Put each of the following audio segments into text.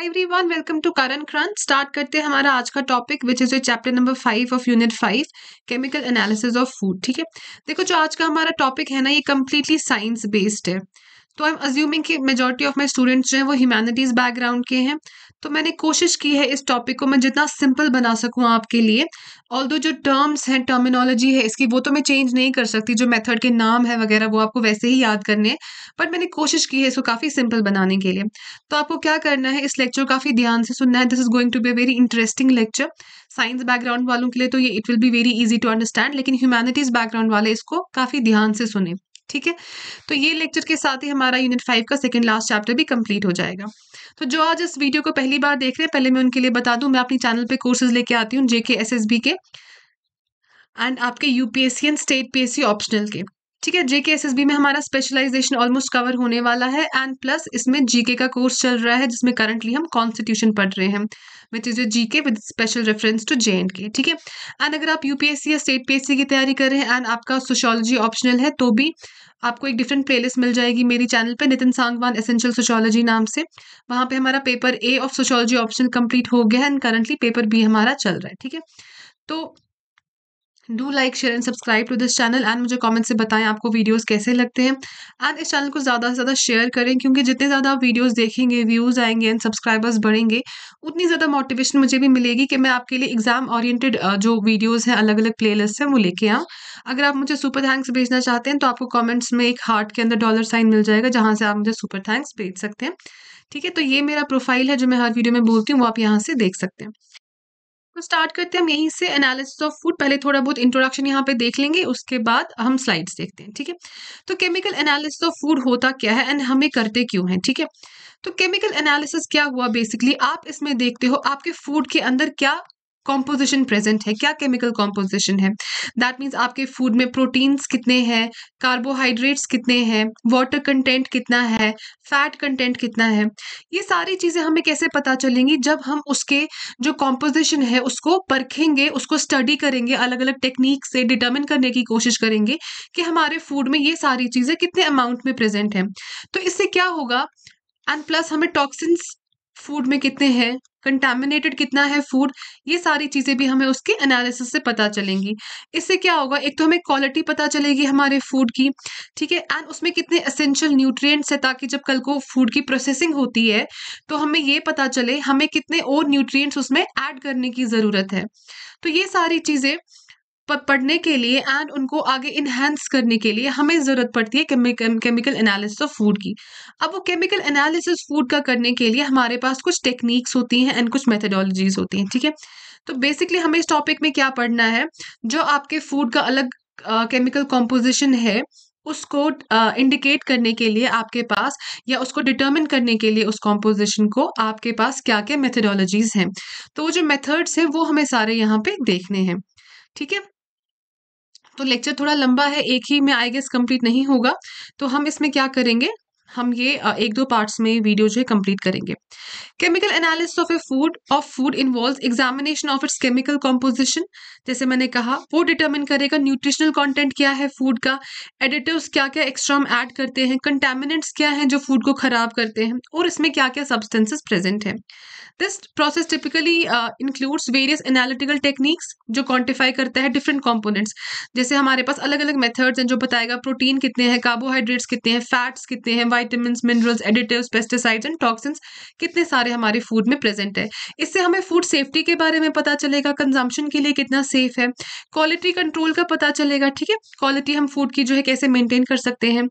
Everyone welcome to current crunch start करते हैं हमारा आज का topic which is chapter number five of unit five chemical analysis of food ठीक है देखो जो आज का हमारा टॉपिक है ना ये कम्प्लीटली साइंस बेस्ड है तो आई एम अज्यूमिंग कि मेजोरिटी ऑफ माई स्टूडेंट्स जो हैं वो ह्यूमैनिटीज़ बैकग्राउंड के हैं तो मैंने कोशिश की है इस टॉपिक को मैं जितना सिंपल बना सकूँ आपके लिए ऑल दो जो टर्म्स हैं टर्मिनोलॉजी है इसकी वो तो मैं चेंज नहीं कर सकती जो मेथड के नाम है वगैरह वो आपको वैसे ही याद करने हैं बट मैंने कोशिश की है इसको काफ़ी सिंपल बनाने के लिए तो आपको क्या करना है इस लेक्चर काफ़ी ध्यान से सुनना है this is going to be very interesting lecture science background वालों के लिए तो ये it will be very easy to understand लेकिन ह्यूमैनिटीज़ बैकग्राउंड वाले इसको काफ़ी ध्यान से सुने ठीक है तो ये लेक्चर के साथ ही हमारा यूनिट फाइव का सेकेंड लास्ट चैप्टर भी कंप्लीट हो जाएगा तो जो आज इस वीडियो को पहली बार देख रहे हैं पहले मैं उनके लिए बता दूं मैं अपने चैनल पे कोर्सेज लेके आती हूँ जेके एसएसबी के एंड आपके UPSC and state PSC optional के ठीक है जेके बी में हमारा स्पेशलाइजेशन ऑलमोस्ट कवर होने वाला है एंड प्लस इसमें जीके का कोर्स चल रहा है जिसमें करंटली हम कॉन्स्टिट्यूशन पढ़ रहे हैं which is your G K with special reference to J and K ठीक है एंड अगर आप यूपीएससी या स्टेट पी की तैयारी कर रहे हैं एंड आपका सोशोलॉजी ऑप्शनल है तो भी आपको एक डिफरेंट प्लेलिस्ट मिल जाएगी मेरी चैनल पे नितिन सांगवान एसेंशियल सोशोलॉजी नाम से वहाँ पे हमारा paper A of sociology option complete हो गया है एंड करंटली पेपर बी हमारा चल रहा है ठीक है तो do like share and subscribe to this channel and मुझे कमेंट से बताएं आपको वीडियोस कैसे लगते हैं एंड इस चैनल को ज़्यादा से ज़्यादा शेयर करें क्योंकि जितने ज़्यादा आप वीडियोज़ देखेंगे व्यूज़ आएंगे एंड सब्सक्राइबर्स बढ़ेंगे उतनी ज़्यादा मोटिवेशन मुझे भी मिलेगी कि मैं आपके लिए एग्ज़ाम ऑरिएटेड जो वीडियोज़ हैं अलग अलग प्ले लिस्ट हैं वो लेके आऊँ अगर आप मुझे सुपर थैंक्स भेजना चाहते हैं तो आपको कॉमेंट्स में एक हार्ट के अंदर डॉलर साइन मिल जाएगा जहाँ से आप मुझे सुपर थैंक्स भेज सकते हैं ठीक है तो ये मेरा प्रोफाइल है जो मैं हर वीडियो में बोलती हूँ वो आप यहाँ से देख सकते हैं तो स्टार्ट करते हैं हम यहीं से एनालिसिस ऑफ फूड पहले थोड़ा बहुत इंट्रोडक्शन यहाँ पे देख लेंगे उसके बाद हम स्लाइड्स देखते हैं ठीक है तो केमिकल एनालिसिस ऑफ फूड होता क्या है एंड हमें करते क्यों हैं ठीक है तो केमिकल एनालिसिस क्या हुआ बेसिकली आप इसमें देखते हो आपके फूड के अंदर क्या कॉम्पोजिशन प्रेजेंट है क्या केमिकल कॉम्पोजिशन है दैट मीन्स आपके फूड में प्रोटीन्स कितने हैं कार्बोहाइड्रेट्स कितने हैं वाटर कंटेंट कितना है फैट कंटेंट कितना है ये सारी चीज़ें हमें कैसे पता चलेंगी जब हम उसके जो कॉम्पोजिशन है उसको परखेंगे उसको स्टडी करेंगे अलग अलग टेक्निक से डिटर्मिन करने की कोशिश करेंगे कि हमारे फूड में ये सारी चीज़ें कितने अमाउंट में प्रेजेंट हैं तो इससे क्या होगा एंड प्लस हमें टॉक्सिन्स फूड में कितने हैं कंटेमिनेटेड कितना है फूड ये सारी चीज़ें भी हमें उसके एनालिसिस से पता चलेंगी इससे क्या होगा एक तो हमें क्वालिटी पता चलेगी हमारे फूड की ठीक है एंड उसमें कितने असेंशियल न्यूट्रिएंट्स है ताकि जब कल को फूड की प्रोसेसिंग होती है तो हमें ये पता चले हमें कितने और न्यूट्रिएंट्स उसमें ऐड करने की ज़रूरत है तो ये सारी चीज़ें पढ़ने के लिए एंड उनको आगे इन्हेंस करने के लिए हमें ज़रूरत पड़ती है केमिकल एनालिसिस ऑफ फूड की अब वो केमिकल एनालिसिस फूड का करने के लिए हमारे पास कुछ टेक्निक्स होती हैं एंड कुछ मेथडोलॉजीज होती हैं ठीक है तो बेसिकली हमें इस टॉपिक में क्या पढ़ना है जो आपके फूड का अलग केमिकल uh, कॉम्पोजिशन है उसको इंडिकेट uh, करने के लिए आपके पास या उसको डिटर्मिन करने के लिए उस कॉम्पोजिशन को आपके पास क्या क्या मेथडोलॉजीज हैं तो वो जो मेथड्स हैं वो हमें सारे यहाँ पे देखने हैं ठीक है तो लेक्चर थोड़ा लंबा है एक ही में आई गेस कंप्लीट नहीं होगा तो हम इसमें क्या करेंगे हम ये एक दो पार्ट्स में वीडियो जो है कंप्लीट करेंगे chemical analysis of a food of food involve examination of its chemical composition जैसे मैंने कहा वो डिटर्मिन करेगा न्यूट्रिशनल कंटेंट क्या है फूड का एडिटिव्स क्या क्या एक्स्ट्रा हम ऐड करते हैं कंटेमिनेंट्स क्या हैं जो फूड को खराब करते हैं और इसमें क्या क्या सब्सटेंसेस प्रेजेंट हैं this process typically includes various analytical techniques जो क्वान्टिफाई करता है डिफरेंट कॉम्पोनेंट्स जैसे हमारे पास अलग अलग मेथड्स हैं जो बताएगा प्रोटीन कितने हैं कार्बोहाइड्रेट्स कितने हैं फैट्स कितने हैं vitamin minerals additives pesticides and toxins कितने सारे हमारे फूड में प्रेजेंट है इससे हमें फूड सेफ्टी के बारे में पता चलेगा कंजम्पशन के लिए कितना सेफ है क्वालिटी कंट्रोल का पता चलेगा ठीक है क्वालिटी हम फूड की जो है कैसे मेंटेन कर सकते हैं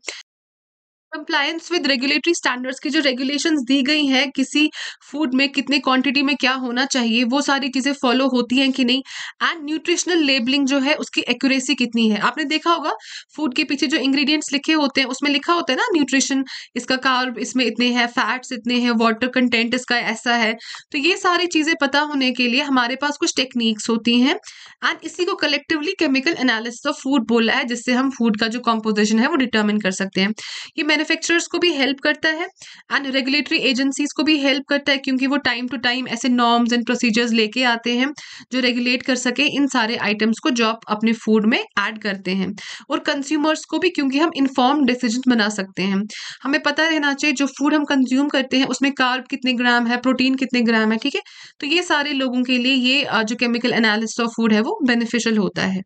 कंप्लायंस विद रेगुलेटरी स्टैंडर्ड्स की जो रेगुलेशन दी गई हैं किसी फूड में कितने क्वांटिटी में क्या होना चाहिए वो सारी चीज़ें फॉलो होती हैं कि नहीं एंड न्यूट्रिशनल लेबलिंग जो है उसकी एक्यूरेसी कितनी है आपने देखा होगा फूड के पीछे जो इंग्रेडिएंट्स लिखे होते हैं उसमें लिखा होता है ना न्यूट्रिशन इसका कार्ब इसमें इतने हैं फैट्स इतने हैं वाटर कंटेंट इसका ऐसा है तो ये सारी चीज़ें पता होने के लिए हमारे पास कुछ टेक्निक्स होती हैं एंड इसी को collectively chemical analysis of food बोला है जिससे हम फूड का जो कॉम्पोजिशन है वो डिटर्मिन कर सकते हैं ये मैन्युफैक्चरर्स को भी हेल्प करता है एंड रेगुलेटरी एजेंसीज को भी हेल्प करता है क्योंकि वो टाइम टू टाइम ऐसे नॉर्म्स एंड प्रोसीजर्स लेके आते हैं जो रेगुलेट कर सके इन सारे आइटम्स को जो आप अपने फूड में ऐड करते हैं और कंज्यूमर्स को भी क्योंकि हम इन्फॉर्म डिसीजन बना सकते हैं हमें पता रहना चाहिए जो फूड हम कंज्यूम करते हैं उसमें कार्ब कितने ग्राम है प्रोटीन कितने ग्राम है ठीक है तो ये सारे लोगों के लिए ये जो केमिकल एनालिस्ट ऑफ फूड है वो बेनिफिशियल होता है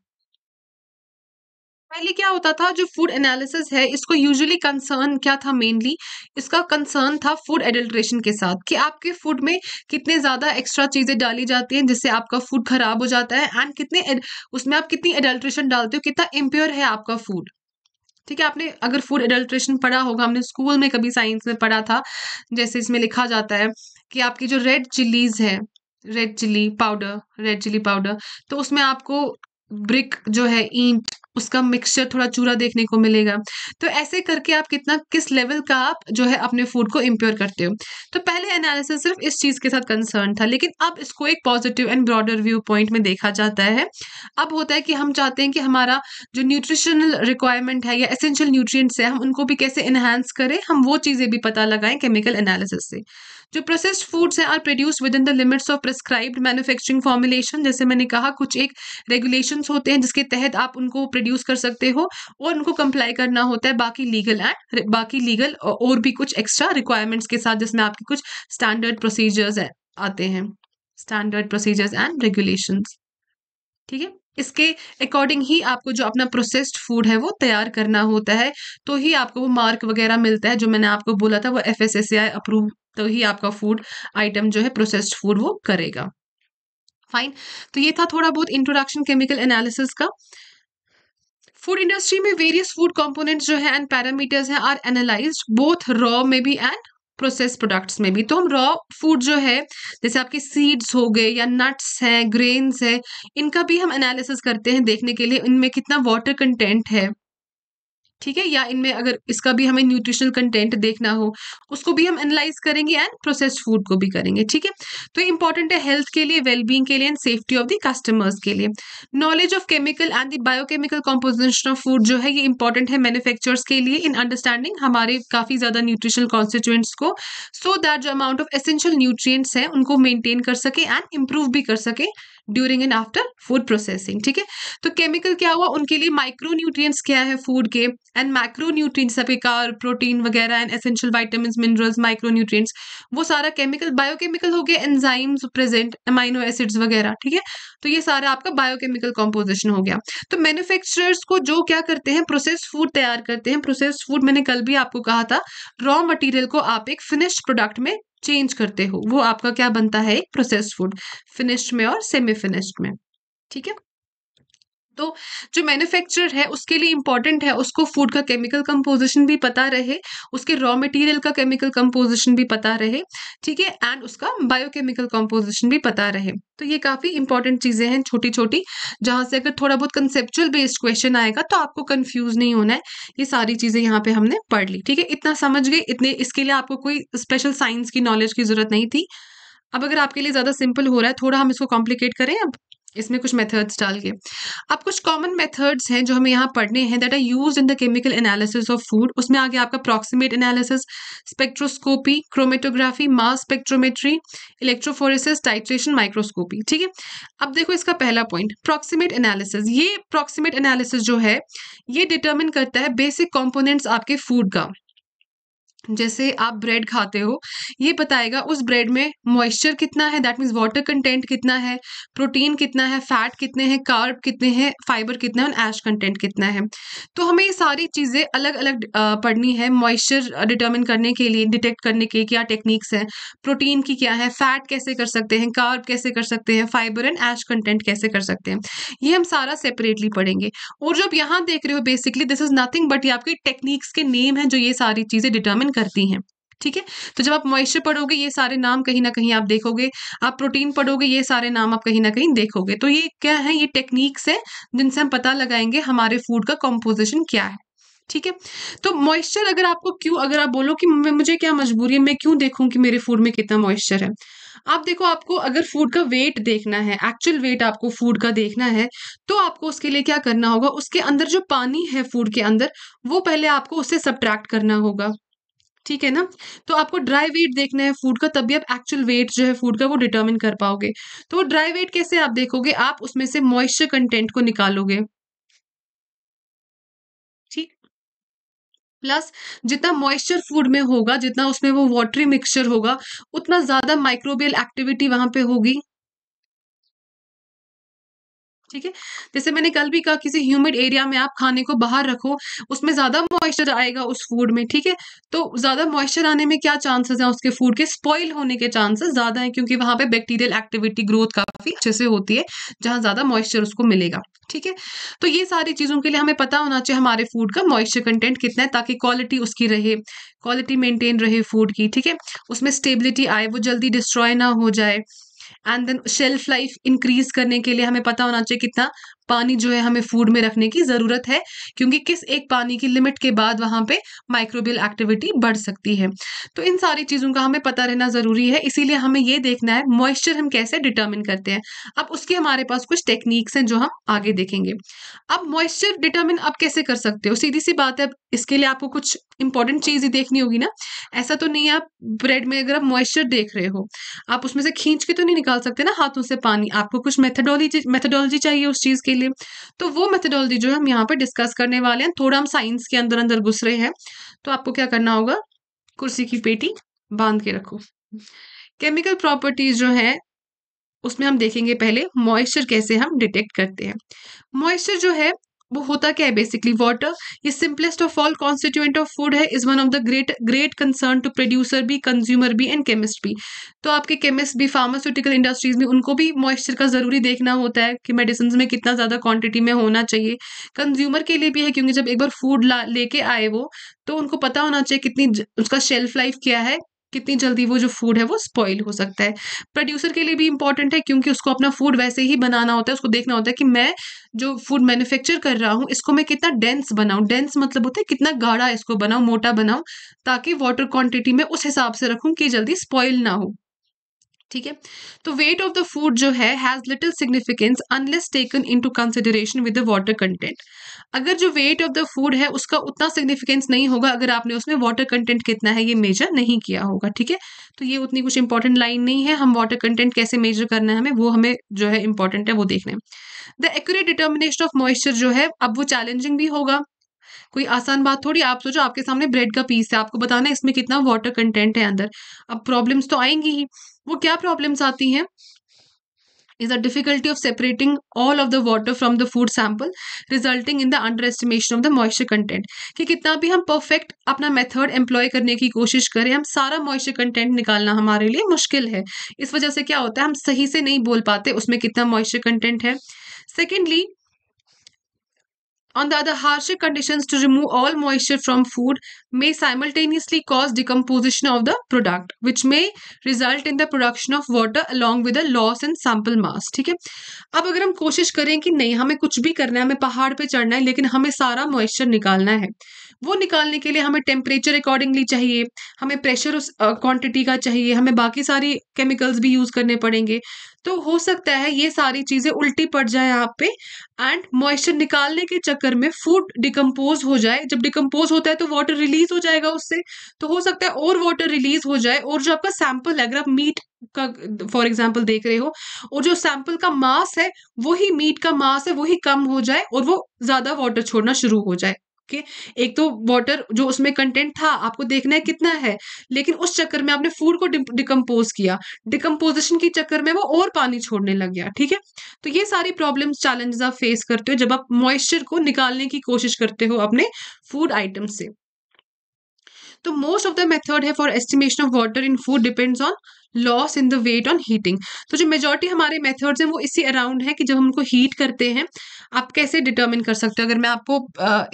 पहले क्या होता था जो फूड एनालिसिस है इसको यूजुअली कंसर्न क्या था मेनली इसका कंसर्न था फूड एडल्ट्रेशन के साथ कि आपके फूड में कितने ज़्यादा एक्स्ट्रा चीज़ें डाली जाती हैं जिससे आपका फूड खराब हो जाता है एंड कितने उसमें आप कितनी एडल्ट्रेशन डालते हो कितना इम्प्योर है आपका फूड ठीक है आपने अगर फूड एडल्ट्रेशन पढ़ा होगा हमने स्कूल में कभी साइंस में पढ़ा था जैसे इसमें लिखा जाता है कि आपकी जो रेड चिल्लीज है red chilli powder red chilli powder तो उसमें आपको ब्रिक जो है ईंट उसका मिक्सचर थोड़ा चूरा देखने को मिलेगा तो ऐसे करके आप कितना किस लेवल का आप जो है अपने फूड को इम्प्योर करते हो तो पहले एनालिसिस सिर्फ इस चीज़ के साथ कंसर्न था लेकिन अब इसको एक positive and broader view point में देखा जाता है अब होता है कि हम चाहते हैं कि हमारा जो न्यूट्रिशनल रिक्वायरमेंट है या एसेंशियल न्यूट्रिय है हम उनको भी कैसे इन्हांस करें हम वो चीज़ें भी पता लगाएं केमिकल एनालिसिस से जो प्रोसेस्ड फूड्स हैं are produce within the limits of prescribed manufacturing formulation जैसे मैंने कहा कुछ एक रेगुलेशंस होते हैं जिसके तहत आप उनको प्रोड्यूस कर सकते हो और उनको कंप्लाई करना होता है बाकी लीगल एंड बाकी लीगल और भी कुछ एक्स्ट्रा रिक्वायरमेंट्स के साथ जिसमें आपके कुछ स्टैंडर्ड प्रोसीजर्स आते हैं स्टैंडर्ड प्रोसीजर्स एंड रेगुलेशंस ठीक है इसके अकॉर्डिंग ही आपको जो अपना प्रोसेस्ड फूड है वो तैयार करना होता है तो ही आपको वो मार्क वगैरह मिलता है जो मैंने आपको बोला था वो एफ अप्रूव तो ही आपका फूड आइटम जो है प्रोसेस्ड फूड वो करेगा फाइन तो ये था थोड़ा बहुत इंट्रोडक्शन केमिकल एनालिसिस का फूड इंडस्ट्री में वेरियस फूड कंपोनेंट्स जो है एंड पैरामीटर्स हैं आर एनालाइज बोथ रॉ में भी एंड प्रोसेस प्रोडक्ट्स में भी तो हम रॉ फूड जो है जैसे आपके सीड्स हो गए या नट्स हैं ग्रेन्स है इनका भी हम एनालिसिस करते हैं देखने के लिए इनमें कितना वाटर कंटेंट है ठीक है या इनमें अगर इसका भी हमें न्यूट्रिशनल कंटेंट देखना हो उसको भी हम एनालाइज करेंगे एंड प्रोसेस्ड फूड को भी करेंगे ठीक है तो इंपॉर्टेंट है हेल्थ के लिए वेलबींग के लिए and safety of the customers के लिए knowledge of chemical and the biochemical composition of food जो है ये इंपॉर्टेंट है मैन्युफैक्चरर्स के लिए इन अंडरस्टैंडिंग हमारे काफ़ी ज़्यादा न्यूट्रिशनल कॉन्स्टिट्यूएंट्स को सो दैट जो अमाउंट ऑफ एसेंशियल न्यूट्रिएंट्स हैं उनको मेनटेन कर सके एंड इम्प्रूव भी कर सके during and after food processing ठीक है तो केमिकल क्या हुआ उनके लिए माइक्रो न्यूट्रिएंट्स क्या है फूड के एंड माइक्रो न्यूट्रिएंट्स सभी का प्रोटीन वगैरह and essential vitamin minerals micro nutrients वो सारा केमिकल बायोकेमिकल हो गया एंजाइम्स प्रेजेंट अमाइनो एसिड्स वगैरह ठीक है तो ये सारा आपका बायोकेमिकल कॉम्पोजिशन हो गया तो मैन्युफैक्चरर्स को जो क्या करते हैं प्रोसेस फूड तैयार करते हैं प्रोसेस फूड मैंने कल भी आपको कहा था रॉ मटेरियल को आप एक फिनिश्ड प्रोडक्ट में चेंज करते हो वो आपका क्या बनता है प्रोसेस्ड फूड फिनिश्ड में और सेमी फिनिश्ड में ठीक है तो जो मैन्युफैक्चरर है उसके लिए इंपॉर्टेंट है उसको फूड का केमिकल कंपोजिशन भी पता रहे उसके रॉ मटेरियल का केमिकल कंपोजिशन भी पता रहे ठीक है एंड उसका बायोकेमिकल कंपोजिशन भी पता रहे तो ये काफ़ी इंपॉर्टेंट चीज़ें हैं छोटी छोटी जहाँ से अगर थोड़ा बहुत कंसेप्चुअल बेस्ड क्वेश्चन आएगा तो आपको कन्फ्यूज नहीं होना है ये सारी चीज़ें यहाँ पे हमने पढ़ ली ठीक है इतना समझ गए इतने इसके लिए आपको कोई स्पेशल साइंस की नॉलेज की ज़रूरत नहीं थी अब अगर आपके लिए ज़्यादा सिंपल हो रहा है थोड़ा हम इसको कॉम्प्लिकेट करें अब इसमें कुछ मेथड्स डाल के अब कुछ कॉमन मेथड्स हैं जो हमें यहाँ पढ़ने हैं that are use in the chemical analysis of food उसमें आगे आपका proximate analysis spectroscopy chromatography mass spectrometry electrophoresis titration microscopy ठीक है अब देखो इसका पहला पॉइंट प्रॉक्सीमेट एनालिसिस ये प्रॉक्सीमेट एनालिसिस जो है ये डिटर्मिन करता है बेसिक कॉम्पोनेंट्स आपके फूड का जैसे आप ब्रेड खाते हो ये बताएगा उस ब्रेड में मॉइस्चर कितना है दैट मीन्स वाटर कंटेंट कितना है प्रोटीन कितना है फैट कितने हैं कार्ब कितने हैं फाइबर कितना है और एश कंटेंट कितना है तो हमें ये सारी चीज़ें अलग अलग पढ़नी है मॉइस्चर डिटर्मिन करने के लिए डिटेक्ट करने के क्या टेक्निक्स हैं प्रोटीन की क्या है फैट कैसे कर सकते हैं कार्ब कैसे कर सकते हैं फाइबर एंड एश कंटेंट कैसे कर सकते हैं ये हम सारा सेपरेटली पढ़ेंगे और जो आप यहाँ देख रहे हो basically this is nothing but ये आपकी टेक्निक्स के नेम हैं जो ये सारी चीज़ें डिटर्मिन करती हैं ठीक है तो जब आप मॉइस्चर पढ़ोगे ये सारे नाम कहीं ना कहीं आप देखोगे आप प्रोटीन पढ़ोगे ये सारे नाम आप कहीं ना कहीं देखोगे तो ये क्या है ये टेक्निक्स है जिनसे हम पता लगाएंगे हमारे फूड का कॉम्पोजिशन क्या है ठीक है तो मॉइस्चर अगर आपको क्यों अगर आप बोलो कि मुझे क्या मजबूरी है मैं क्यों देखूं कि मेरे फूड में कितना मॉइस्चर है आप देखो आपको अगर फूड का वेट देखना है एक्चुअल वेट आपको फूड का देखना है तो आपको उसके लिए क्या करना होगा उसके अंदर जो पानी है फूड के अंदर वो पहले आपको उससे सब्ट्रैक्ट करना होगा ठीक है ना तो आपको ड्राई वेट देखना है फूड का तभी आप एक्चुअल वेट जो है फूड का वो डिटर्मिन कर पाओगे तो वो ड्राई वेट कैसे आप देखोगे आप उसमें से मॉइस्चर कंटेंट को निकालोगे प्लस जितना मॉइस्चर फूड में होगा जितना उसमें वो वाटरी मिक्सचर होगा उतना ज़्यादा माइक्रोबियल एक्टिविटी वहां पे होगी ठीक है जैसे मैंने कल भी कहा किसी ह्यूमिड एरिया में आप खाने को बाहर रखो उसमें ज़्यादा मॉइस्चर आएगा उस फूड में ठीक है तो ज़्यादा मॉइस्चर आने में क्या चांसेस हैं उसके फूड के स्पॉइल होने के चांसेस ज़्यादा हैं क्योंकि वहां पे बैक्टीरियल एक्टिविटी ग्रोथ काफ़ी अच्छे से होती है जहां ज़्यादा मॉइस्चर उसको मिलेगा ठीक है तो ये सारी चीज़ों के लिए हमें पता होना चाहिए हमारे फूड का मॉइस्चर कंटेंट कितना है ताकि क्वालिटी उसकी रहे क्वालिटी मेंटेन रहे फूड की ठीक है उसमें स्टेबिलिटी आए वो जल्दी डिस्ट्रॉय ना हो जाए and then shelf life increase करने के लिए हमें पता होना चाहिए कितना पानी जो है हमें फूड में रखने की ज़रूरत है क्योंकि किस एक पानी की लिमिट के बाद वहां पे माइक्रोबियल एक्टिविटी बढ़ सकती है तो इन सारी चीज़ों का हमें पता रहना ज़रूरी है इसीलिए हमें ये देखना है मॉइस्चर हम कैसे डिटर्मिन करते हैं अब उसके हमारे पास कुछ टेक्निक्स हैं जो हम आगे देखेंगे अब मॉइस्चर डिटर्मिन आप कैसे कर सकते हो सीधी सी बात है इसके लिए आपको कुछ इंपॉर्टेंट चीज़ ही देखनी होगी ना ऐसा तो नहीं आप ब्रेड में अगर आप मॉइस्चर देख रहे हो आप उसमें से खींच के तो नहीं निकाल सकते ना हाथों से पानी आपको कुछ मेथडोलॉजी मेथडोलॉजी चाहिए उस चीज़ के के लिए तो वो मेथडोलॉजी जो हम यहाँ पर डिस्कस करने वाले हैं थोड़ा हम साइंस के अंदर अंदर घुस रहे हैं तो आपको क्या करना होगा कुर्सी की पेटी बांध के रखो केमिकल प्रॉपर्टीज जो है उसमें हम देखेंगे पहले मॉइस्चर कैसे हम डिटेक्ट करते हैं मॉइस्चर जो है वो होता क्या है बेसिकली वाटर ये simplest of all constituent of food है is one of the great great concern to producer भी कंज्यूमर भी एंड केमिस्ट भी तो आपके केमिस्ट भी फार्मास्यूटिकल इंडस्ट्रीज में उनको भी मॉइस्चर का ज़रूरी देखना होता है कि मेडिसिन में कितना ज़्यादा क्वांटिटी में होना चाहिए कंज्यूमर के लिए भी है क्योंकि जब एक बार फूड ला लेके आए वो तो उनको पता होना चाहिए कितनी उसका शेल्फ लाइफ क्या है कितनी जल्दी वो जो फूड है वो स्पॉइल हो सकता है प्रोड्यूसर के लिए भी इंपॉर्टेंट है क्योंकि उसको अपना फूड वैसे ही बनाना होता है उसको देखना होता है कि मैं जो फूड मैन्युफैक्चर कर रहा हूँ इसको मैं कितना डेंस बनाऊँ डेंस मतलब होता है कितना गाढ़ा इसको बनाऊँ मोटा बनाऊँ ताकि वाटर क्वांटिटी में उस हिसाब से रखूँ कि जल्दी स्पॉइल ना हो ठीक है तो वेट ऑफ द फूड जो है has little significance unless taken to consideration with the water content अगर जो वेट ऑफ द फूड है उसका उतना सिग्निफिकेंस नहीं होगा अगर आपने उसमें वाटर कंटेंट कितना है ये मेजर नहीं किया होगा ठीक है तो ये उतनी कुछ इंपॉर्टेंट लाइन नहीं है हम वाटर कंटेंट कैसे मेजर करना है हमें वो हमें जो है इंपॉर्टेंट है वो देखना है the accurate determination of moisture जो है अब वो चैलेंजिंग भी होगा कोई आसान बात थोड़ी आप सोचो आपके सामने ब्रेड का पीस है आपको बताना है इसमें कितना वाटर कंटेंट है अंदर अब प्रॉब्लम्स तो आएंगी ही वो क्या प्रॉब्लम्स आती हैं is the difficulty of separating all of the water from the food sample resulting in the under estimation of the moisture content कि कितना भी हम परफेक्ट अपना मेथड एम्प्लॉय करने की कोशिश करें हम सारा मॉइस्चर कंटेंट निकालना हमारे लिए मुश्किल है इस वजह से क्या होता है हम सही से नहीं बोल पाते उसमें कितना मॉइस्चर कंटेंट है secondly On the other, harsher conditions to remove all moisture from food may simultaneously cause decomposition of the product, which may result in the production of water along with a loss in sample mass. ठीक है अब अगर हम कोशिश करें कि नहीं हमें कुछ भी करना है हमें पहाड़ पे चढ़ना है लेकिन हमें सारा मॉइस्चर निकालना है वो निकालने के लिए हमें टेम्परेचर अकॉर्डिंगली चाहिए हमें प्रेशर उस क्वांटिटी का चाहिए हमें बाकी सारी केमिकल्स भी यूज़ करने पड़ेंगे तो हो सकता है ये सारी चीज़ें उल्टी पड़ जाए आप पे एंड मॉइस्चर निकालने के चक्कर में फूड डिकम्पोज हो जाए जब डिकम्पोज होता है तो वाटर रिलीज हो जाएगा उससे तो हो सकता है और वाटर रिलीज हो जाए और जो आपका सैंपल है अगर आप मीट का फॉर एग्जाम्पल देख रहे हो और जो सैंपल का मास है वही मीट का मास है वही कम हो जाए और वो ज़्यादा वाटर छोड़ना शुरू हो जाए ओके एक तो वाटर जो उसमें कंटेंट था आपको देखना है कितना है लेकिन उस चक्कर में आपने फूड को डिकम्पोज किया डिकम्पोजिशन के चक्कर में वो और पानी छोड़ने लग गया ठीक है तो ये सारी प्रॉब्लम्स चैलेंजेस आप फेस करते हो जब आप मॉइस्चर को निकालने की कोशिश करते हो अपने फूड आइटम से तो मोस्ट ऑफ द मेथड है for estimation of water in food depends on loss in the weight on heating तो जो मेजोरिटी हमारे मेथड्स हैं वो इसी अराउंड है कि जब हमको हीट करते हैं आप कैसे डिटर्मिन कर सकते हो अगर मैं आपको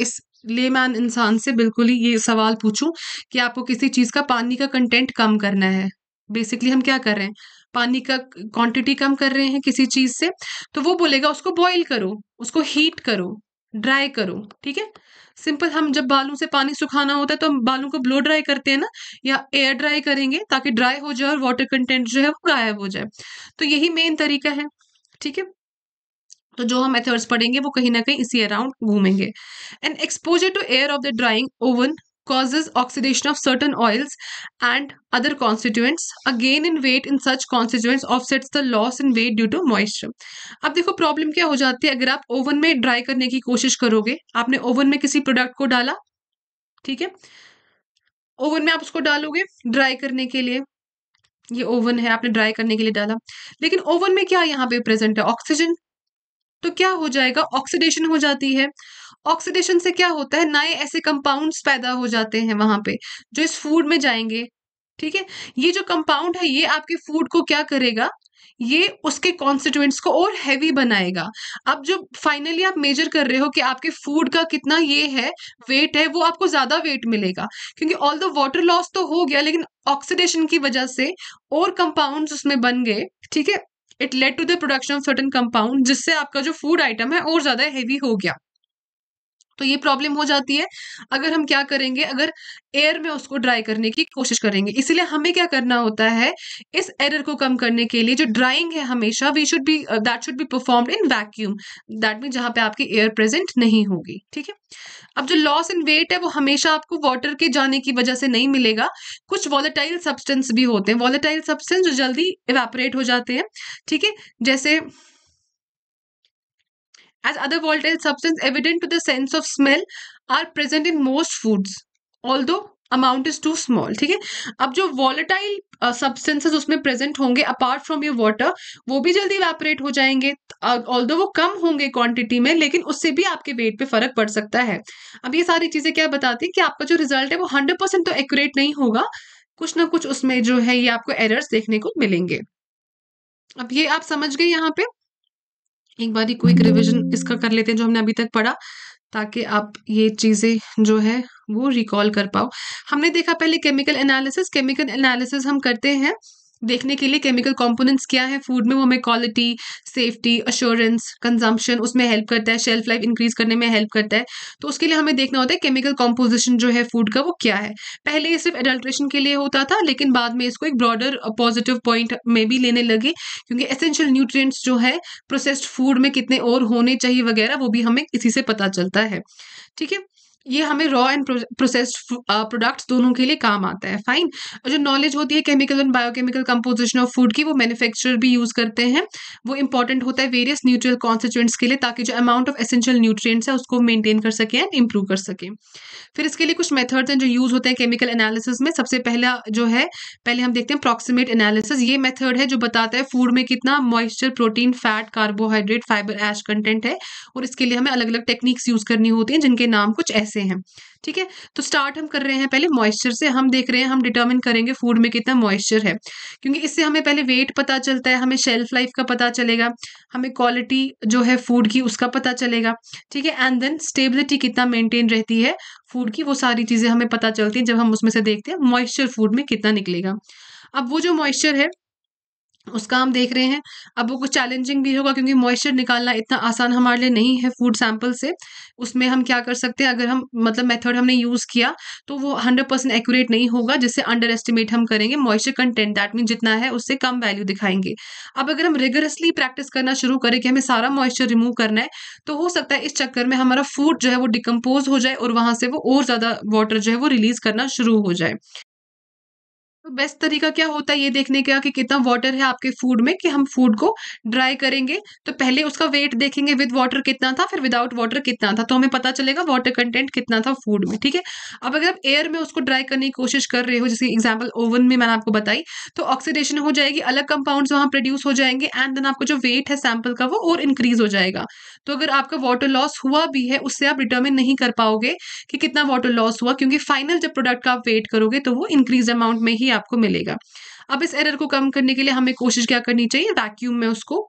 इस लेमैन इंसान से बिल्कुल ही ये सवाल पूछूं कि आपको किसी चीज़ का पानी का कंटेंट कम करना है बेसिकली हम क्या कर रहे हैं पानी का क्वांटिटी कम कर रहे हैं किसी चीज़ से तो वो बोलेगा उसको बॉईल करो उसको हीट करो ड्राई करो ठीक है सिंपल हम जब बालों से पानी सुखाना होता है तो हम बालों को ब्लो ड्राई करते हैं ना या एयर ड्राई करेंगे ताकि ड्राई हो जाए और वाटर कंटेंट जो है वो गायब हो जाए तो यही मेन तरीका है ठीक है तो जो हम मेथड्स पढ़ेंगे वो कहीं ना कहीं इसी अराउंड घूमेंगे and exposure to air of the drying oven causes oxidation of certain oils and other constituents again in weight in such constituents offsets the loss in weight due to moisture अब देखो problem क्या हो जाती है अगर आप oven में dry करने की कोशिश करोगे आपने ओवन में किसी प्रोडक्ट को डाला ठीक है ओवन में आप उसको डालोगे ड्राई करने के लिए ये ओवन है आपने ड्राई करने के लिए डाला लेकिन ओवन में क्या यहाँ पे प्रेजेंट है ऑक्सीजन तो क्या हो जाएगा ऑक्सीडेशन हो जाती है ऑक्सीडेशन से क्या होता है नए ऐसे कंपाउंड्स पैदा हो जाते हैं वहां पे जो इस फूड में जाएंगे ठीक है ये जो कंपाउंड है ये आपके फूड को क्या करेगा ये उसके कॉन्स्टिट्यूएंट्स को और हैवी बनाएगा अब जो फाइनली आप मेजर कर रहे हो कि आपके फूड का कितना ये है वेट है वो आपको ज़्यादा वेट मिलेगा क्योंकि ऑल द वाटर लॉस तो हो गया लेकिन ऑक्सीडेशन की वजह से और कंपाउंड्स उसमें बन गए ठीक है it led to the production of certain compound जिससे आपका जो फूड आइटम है और ज़्यादा हैवी हो गया तो ये प्रॉब्लम हो जाती है अगर हम क्या करेंगे अगर एयर में उसको ड्राई करने की कोशिश करेंगे इसलिए हमें क्या करना होता है इस एरर को कम करने के लिए जो ड्राइंग है हमेशा we should be that should be perform in vacuum that mean जहाँ पे आपकी एयर प्रेजेंट नहीं होगी ठीक है अब जो लॉस इन वेट है वो हमेशा आपको वाटर के जाने की वजह से नहीं मिलेगा कुछ वॉलेटाइल सब्सटेंस भी होते हैं वॉलेटाइल सब्सटेंस जो जल्दी इवेपोरेट हो जाते हैं ठीक है जैसे as other volatile substances evident to the sense of smell are present in most foods although amount is too small ठीक है अब जो वॉलेटाइल सब्सटेंसेस uh, उसमें प्रेजेंट होंगे अपार्ट फ्रॉम योर वाटर वो भी जल्दी वैपरेट हो जाएंगे ऑल uh, वो कम होंगे क्वांटिटी में लेकिन उससे भी आपके वेट पे फर्क पड़ सकता है अब ये सारी चीजें क्या बताती हैं कि आपका जो रिजल्ट है वो हंड्रेड परसेंट तो एक्यूरेट नहीं होगा कुछ ना कुछ उसमें जो है ये आपको एरर्स देखने को मिलेंगे अब ये आप समझ गए यहाँ पे एक बार ही क्विक रिविजन इसका कर लेते हैं जो हमने अभी तक पढ़ा ताकि आप ये चीज़ें जो है वो रिकॉल कर पाओ हमने देखा पहले केमिकल एनालिसिस केमिकल एनालिसिस हम करते हैं देखने के लिए केमिकल कंपोनेंट्स क्या है फूड में वो हमें क्वालिटी सेफ्टी अश्योरेंस कंजम्पशन उसमें हेल्प करता है शेल्फ लाइफ इंक्रीज करने में हेल्प करता है तो उसके लिए हमें देखना होता है केमिकल कॉम्पोजिशन जो है फूड का वो क्या है पहले ये सिर्फ एडल्ट्रेशन के लिए होता था लेकिन बाद में इसको एक ब्रॉडर पॉजिटिव पॉइंट में भी लेने लगे क्योंकि एसेंशियल न्यूट्रिएंट्स जो है प्रोसेस्ड फूड में कितने और होने चाहिए वगैरह वो भी हमें इसी से पता चलता है ठीक है ये हमें रॉ एंड प्रोसेस्ड प्रोडक्ट्स दोनों के लिए काम आता है फाइन और जो नॉलेज होती है chemical and biochemical composition of food की वो मैन्युफैक्चरर भी यूज़ करते हैं वो इंपॉर्टेंट होता है वेरियस न्यूट्रियल कॉन्स्टिट्यूएंट्स के लिए ताकि जो अमाउंट ऑफ एसेंशियल न्यूट्रिएंट्स है उसको मेंटेन कर सकें एंड इंप्रूव कर सकें फिर इसके लिए कुछ मेथड्स हैं जो यूज़ होते हैं केमिकल एनालिसिस में सबसे पहला जो है पहले हम देखते हैं अप्रॉक्सीमेट एनालिसिस ये मेथड है जो बताता है फूड में कितना moisture protein fat carbohydrate fibre ash content है और इसके लिए हमें अलग अलग टेक्निक्स यूज़ करनी होती हैं जिनके नाम कुछ ऐसे कैसे हैं ठीक है तो स्टार्ट हम कर रहे हैं पहले मॉइस्चर से हम देख रहे हैं हम डिटर्मिन करेंगे फूड में कितना मॉइस्चर है क्योंकि इससे हमें पहले वेट पता चलता है हमें शेल्फ लाइफ का पता चलेगा हमें क्वालिटी जो है फूड की उसका पता चलेगा ठीक है एंड देन स्टेबिलिटी कितना मेंटेन रहती है फूड की वो सारी चीज़ें हमें पता चलती हैं जब हम उसमें से देखते हैं मॉइस्चर फूड में कितना निकलेगा अब वो जो मॉइस्चर है उसका हम देख रहे हैं अब वो कुछ चैलेंजिंग भी होगा क्योंकि मॉइस्चर निकालना इतना आसान हमारे लिए नहीं है फूड सैंपल से उसमें हम क्या कर सकते हैं अगर हम मतलब मेथड हमने यूज़ किया तो वो हंड्रेड परसेंट एक्यूरेट नहीं होगा जिससे अंडर एस्टिमेट हम करेंगे मॉइस्चर कंटेंट दैट मीन जितना है उससे कम वैल्यू दिखाएंगे अब अगर हम रेगुलसली प्रैक्टिस करना शुरू करें कि हमें सारा मॉइस्चर रिमूव करना है तो हो सकता है इस चक्कर में हमारा फूड जो है वो डिकम्पोज हो जाए और वहाँ से वो और ज़्यादा वाटर जो है वो रिलीज़ करना शुरू हो जाए तो बेस्ट तरीका क्या होता है ये देखने का कि कितना वाटर है आपके फूड में कि हम फूड को ड्राई करेंगे तो पहले उसका वेट देखेंगे विद वाटर कितना था फिर विदाउट वाटर कितना था तो हमें पता चलेगा वाटर कंटेंट कितना था फूड में ठीक है अब अगर आप एयर में उसको ड्राई करने की कोशिश कर रहे हो जैसे एग्जाम्पल ओवन में मैंने आपको बताई तो ऑक्सीडेशन हो जाएगी अलग कंपाउंड्स वहाँ प्रोड्यूस हो जाएंगे एंड देन आपका जो वेट है सैम्पल का वो और इंक्रीज हो जाएगा तो अगर आपका वाटर लॉस हुआ भी है उससे आप डिटर्मिन नहीं कर पाओगे कि कितना वाटर लॉस हुआ क्योंकि फाइनल जब प्रोडक्ट का आप वेट करोगे तो वो इंक्रीज अमाउंट में ही आपको मिलेगा अब इस एरर को कम करने के लिए हमें कोशिश क्या करनी चाहिए वैक्यूम में उसको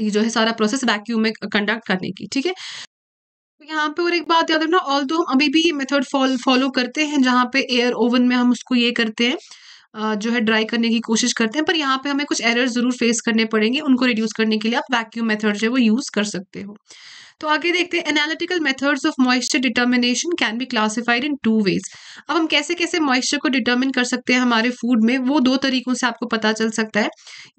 ये जो है सारा प्रोसेस वैक्यूम में कंडक्ट करने की ठीक है तो यहाँ पे और एक बात याद रखना ऑल दो हम अभी भी मेथड फॉलो करते हैं जहाँ पे एयर ओवन में हम उसको ये करते हैं जो है ड्राई करने की कोशिश करते हैं पर यहाँ पे हमें कुछ एरर्स ज़रूर फेस करने पड़ेंगे उनको रिड्यूस करने के लिए आप वैक्यूम मेथड जो है वो यूज़ कर सकते हो तो आगे देखते हैं analytical methods of moisture determination can be classified in two ways अब हम कैसे कैसे मॉइस्चर को डिटर्मिन कर सकते हैं हमारे फूड में वो दो तरीकों से आपको पता चल सकता है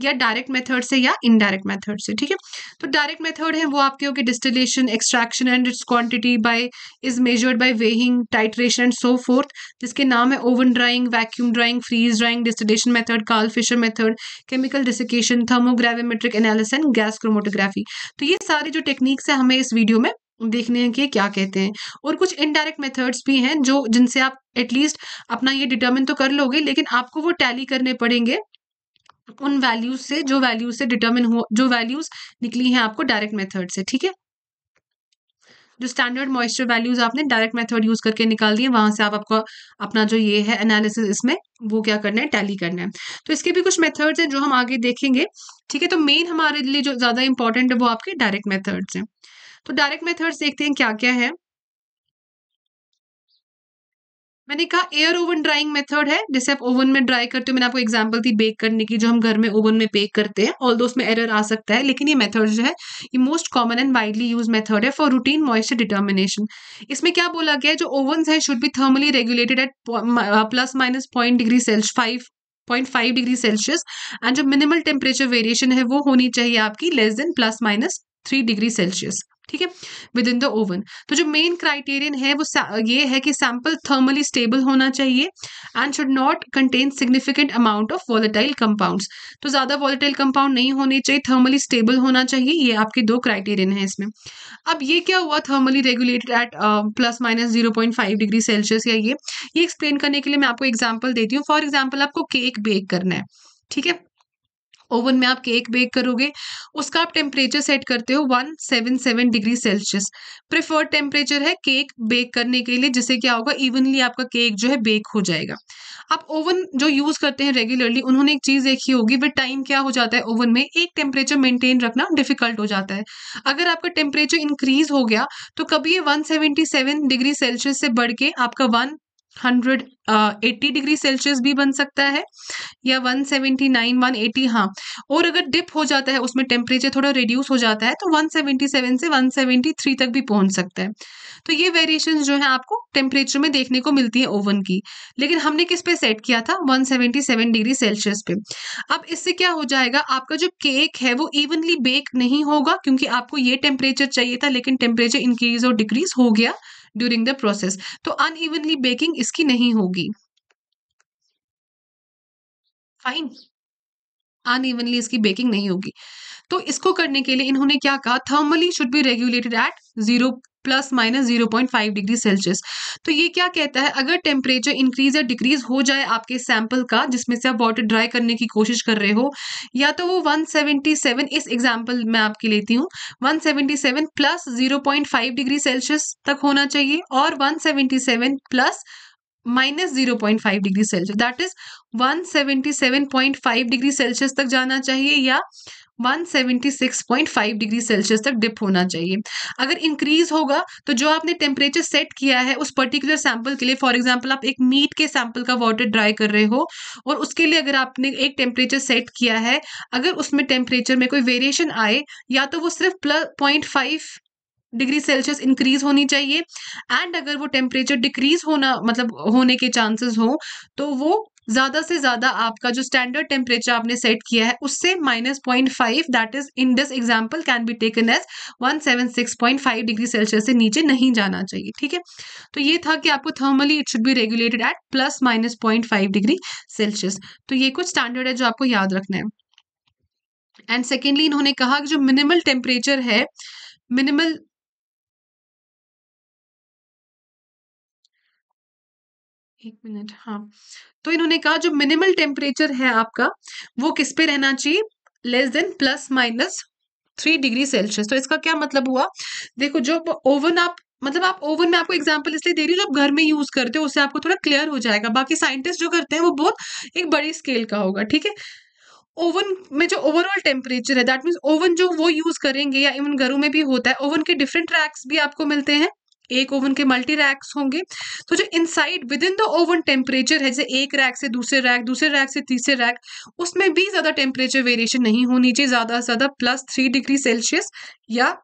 या डायरेक्ट मेथड से या इनडायरेक्ट मेथड से ठीक है तो डायरेक्ट मेथड है वो आपके होगी distillation extraction and its quantity by is measured by weighing titration and so forth जिसके नाम है oven drying vacuum drying freeze drying distillation method Karl Fischer method chemical desiccation thermogravimetric analysis and gas chromatography तो ये सारी जो techniques है हमें इस वीडियो में देखने हैं कि क्या कहते हैं और कुछ इनडायरेक्ट मेथड्स भी हैं जो जिनसे आप एटलीस्ट अपना ये डिटर्मिन तो कर लोगे लेकिन आपको वो टैली करने पड़ेंगे उन वैल्यूज से जो वैल्यूज से डिटर्मिन हो जो वैल्यूज निकली हैं आपको डायरेक्ट मेथड से ठीक है जो स्टैंडर्ड मॉइस्चर वैल्यूज आपने डायरेक्ट मेथड यूज करके निकाल दिए वहां से आप आपका अपना जो ये है एनालिसिस इसमें वो क्या करना है टैली करना है तो इसके भी कुछ मेथड्स हैं जो हम आगे देखेंगे ठीक है तो मेन हमारे लिए जो ज्यादा इंपॉर्टेंट है वो आपके डायरेक्ट मेथड्स हैं तो डायरेक्ट मेथड्स देखते हैं क्या क्या है मैंने कहा एयर ओवन ड्राइंग मेथड है जिसे आप ओवन में ड्राई करते हो मैंने आपको एग्जांपल थी बेक करने की जो हम घर में ओवन में बेक करते हैं ऑल दो उसमें एरर आ सकता है लेकिन ये मेथड जो है ये most common and widely use method है फॉर रूटीन मॉइस्चर डिटर्मिनेशन इसमें क्या बोला गया है जो ओवन है शुड भी thermally regulated at plus minus point degree cells five point five degree Celsius and जो मिनिमल टेम्परेचर वेरिएशन है वो होनी चाहिए आपकी less than plus minus three degree Celsius ठीक है विद इन द ओवन तो जो मेन क्राइटेरियन है वो ये है कि सैंपल थर्मली स्टेबल होना चाहिए and should not contain significant amount of volatile compounds तो ज़्यादा वॉलेटाइल कंपाउंड नहीं होने चाहिए थर्मली स्टेबल होना चाहिए ये आपके दो क्राइटेरियन है इसमें अब ये क्या हुआ thermally regulated at plus minus zero point five degree Celsius या ये ये एक्सप्लेन करने के लिए मैं आपको एग्जाम्पल देती हूँ फॉर एग्जाम्पल आपको केक बेक करना है ठीक है ओवन में आप केक बेक करोगे उसका आप टेम्परेचर सेट करते हो one seven seven degree Celsius preferred temperature है केक बेक करने के लिए जिससे क्या होगा इवनली आपका केक जो है बेक हो जाएगा आप ओवन जो यूज़ करते हैं रेगुलरली उन्होंने एक चीज़ देखी होगी वे टाइम क्या हो जाता है ओवन में एक टेम्परेचर मेंटेन रखना डिफिकल्ट हो जाता है अगर आपका टेम्परेचर इंक्रीज हो गया तो कभी ये 177 डिग्री सेल्सियस से बढ़ के आपका one hundred eighty degree Celsius भी बन सकता है या one seventy nine one eighty हाँ और अगर डिप हो जाता है उसमें टेम्परेचर थोड़ा रिड्यूस हो जाता है तो वन सेवेंटी सेवन से वन सेवेंटी थ्री तक भी पहुंच सकता है तो ये वेरिएशन जो है आपको टेम्परेचर में देखने को मिलती है ओवन की लेकिन हमने किस पे सेट किया था one seventy seven degree Celsius पे अब इससे क्या हो जाएगा आपका जो केक है वो इवनली बेक नहीं होगा क्योंकि आपको ये टेम्परेचर चाहिए था लेकिन टेम्परेचर इंक्रीज और डिक्रीज हो गया ड्यूरिंग द प्रोसेस तो अनइवनली बेकिंग इसकी नहीं होगी फाइन अनइवनली इसकी बेकिंग नहीं होगी तो इसको करने के लिए इन्होंने क्या कहा thermally should be regulated at zero plus minus zero point five degree Celsius तो ये क्या कहता है अगर टेम्परेचर इंक्रीज या डिक्रीज हो जाए आपके सैंपल का जिसमें से आप वाटर ड्राई करने की कोशिश कर रहे हो या तो वो 177 इस एग्जाम्पल मैं आपकी लेती हूँ 177 plus zero point five degree Celsius तक होना चाहिए और 177 plus minus zero point five degree Celsius that is one seventy seven point five degree Celsius तक जाना चाहिए या 176.5 डिग्री सेल्सियस तक डिप होना चाहिए अगर इंक्रीज होगा तो जो आपने टेम्परेचर सेट किया है उस पर्टिकुलर सैंपल के लिए फॉर एग्जांपल आप एक मीट के सैंपल का वाटर ड्राई कर रहे हो और उसके लिए अगर आपने एक टेम्परेचर सेट किया है अगर उसमें टेम्परेचर में कोई वेरिएशन आए या तो वो सिर्फ plus point five degree Celsius increase होनी चाहिए एंड अगर वो टेम्परेचर डिक्रीज होना मतलब होने के चांसेस हो तो वो ज्यादा से ज्यादा आपका जो स्टैंडर्ड टेम्परेचर आपने सेट किया है उससे minus point five that is in this example can be taken as one seven six point five degree Celsius से नीचे नहीं जाना चाहिए ठीक है तो ये था कि आपको thermally it should be regulated at plus minus point five degree Celsius तो ये कुछ स्टैंडर्ड है जो आपको याद रखना है एंड सेकेंडली इन्होंने कहा कि जो मिनिमल टेम्परेचर है मिनिमल एक मिनट हाँ तो इन्होंने कहा जो मिनिमल टेम्परेचर है आपका वो किस पे रहना चाहिए less than plus minus three degree Celsius तो इसका क्या मतलब हुआ देखो जो ओवन आप मतलब आप ओवन में आपको एग्जाम्पल इसलिए दे रही हूँ जो आप घर में यूज करते हो उससे आपको थोड़ा क्लियर हो जाएगा बाकी साइंटिस्ट जो करते हैं वो बहुत एक बड़ी स्केल का होगा ठीक है ओवन में जो ओवरऑल टेम्परेचर है दैट मीन्स ओवन जो वो यूज करेंगे या इवन घरों में भी होता है ओवन के डिफरेंट रैक्स भी आपको मिलते हैं एक ओवन के मल्टी रैक्स होंगे तो जो inside within the oven temperature है जैसे एक रैक से दूसरे रैक दूसरे रैक से तीसरे रैक उसमें भी ज़्यादा टेम्परेचर वेरिएशन नहीं होनी चाहिए ज़्यादा से ज़्यादा प्लस थ्री डिग्री सेल्सियस या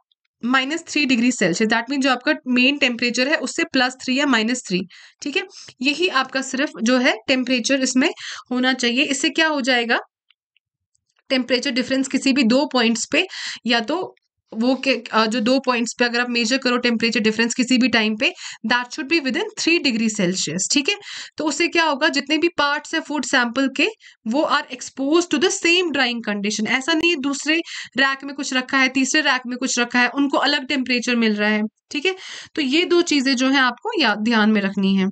minus three degree Celsius that mean जो आपका मेन टेम्परेचर है उससे प्लस थ्री या माइनस थ्री ठीक है यही आपका सिर्फ जो है टेम्परेचर इसमें होना चाहिए इससे क्या हो जाएगा टेम्परेचर डिफरेंस किसी भी दो पॉइंट्स पे या तो वो के जो दो पॉइंट्स पे अगर आप मेजर करो टेम्परेचर डिफरेंस किसी भी टाइम पे that should be within three degree Celsius ठीक है तो उससे क्या होगा जितने भी पार्ट्स है फूड सैंपल के वो are expose to the same drying condition ऐसा नहीं है दूसरे रैक में कुछ रखा है तीसरे रैक में कुछ रखा है उनको अलग टेम्परेचर मिल रहा है ठीक है तो ये दो चीजें जो है आपको ध्यान में रखनी है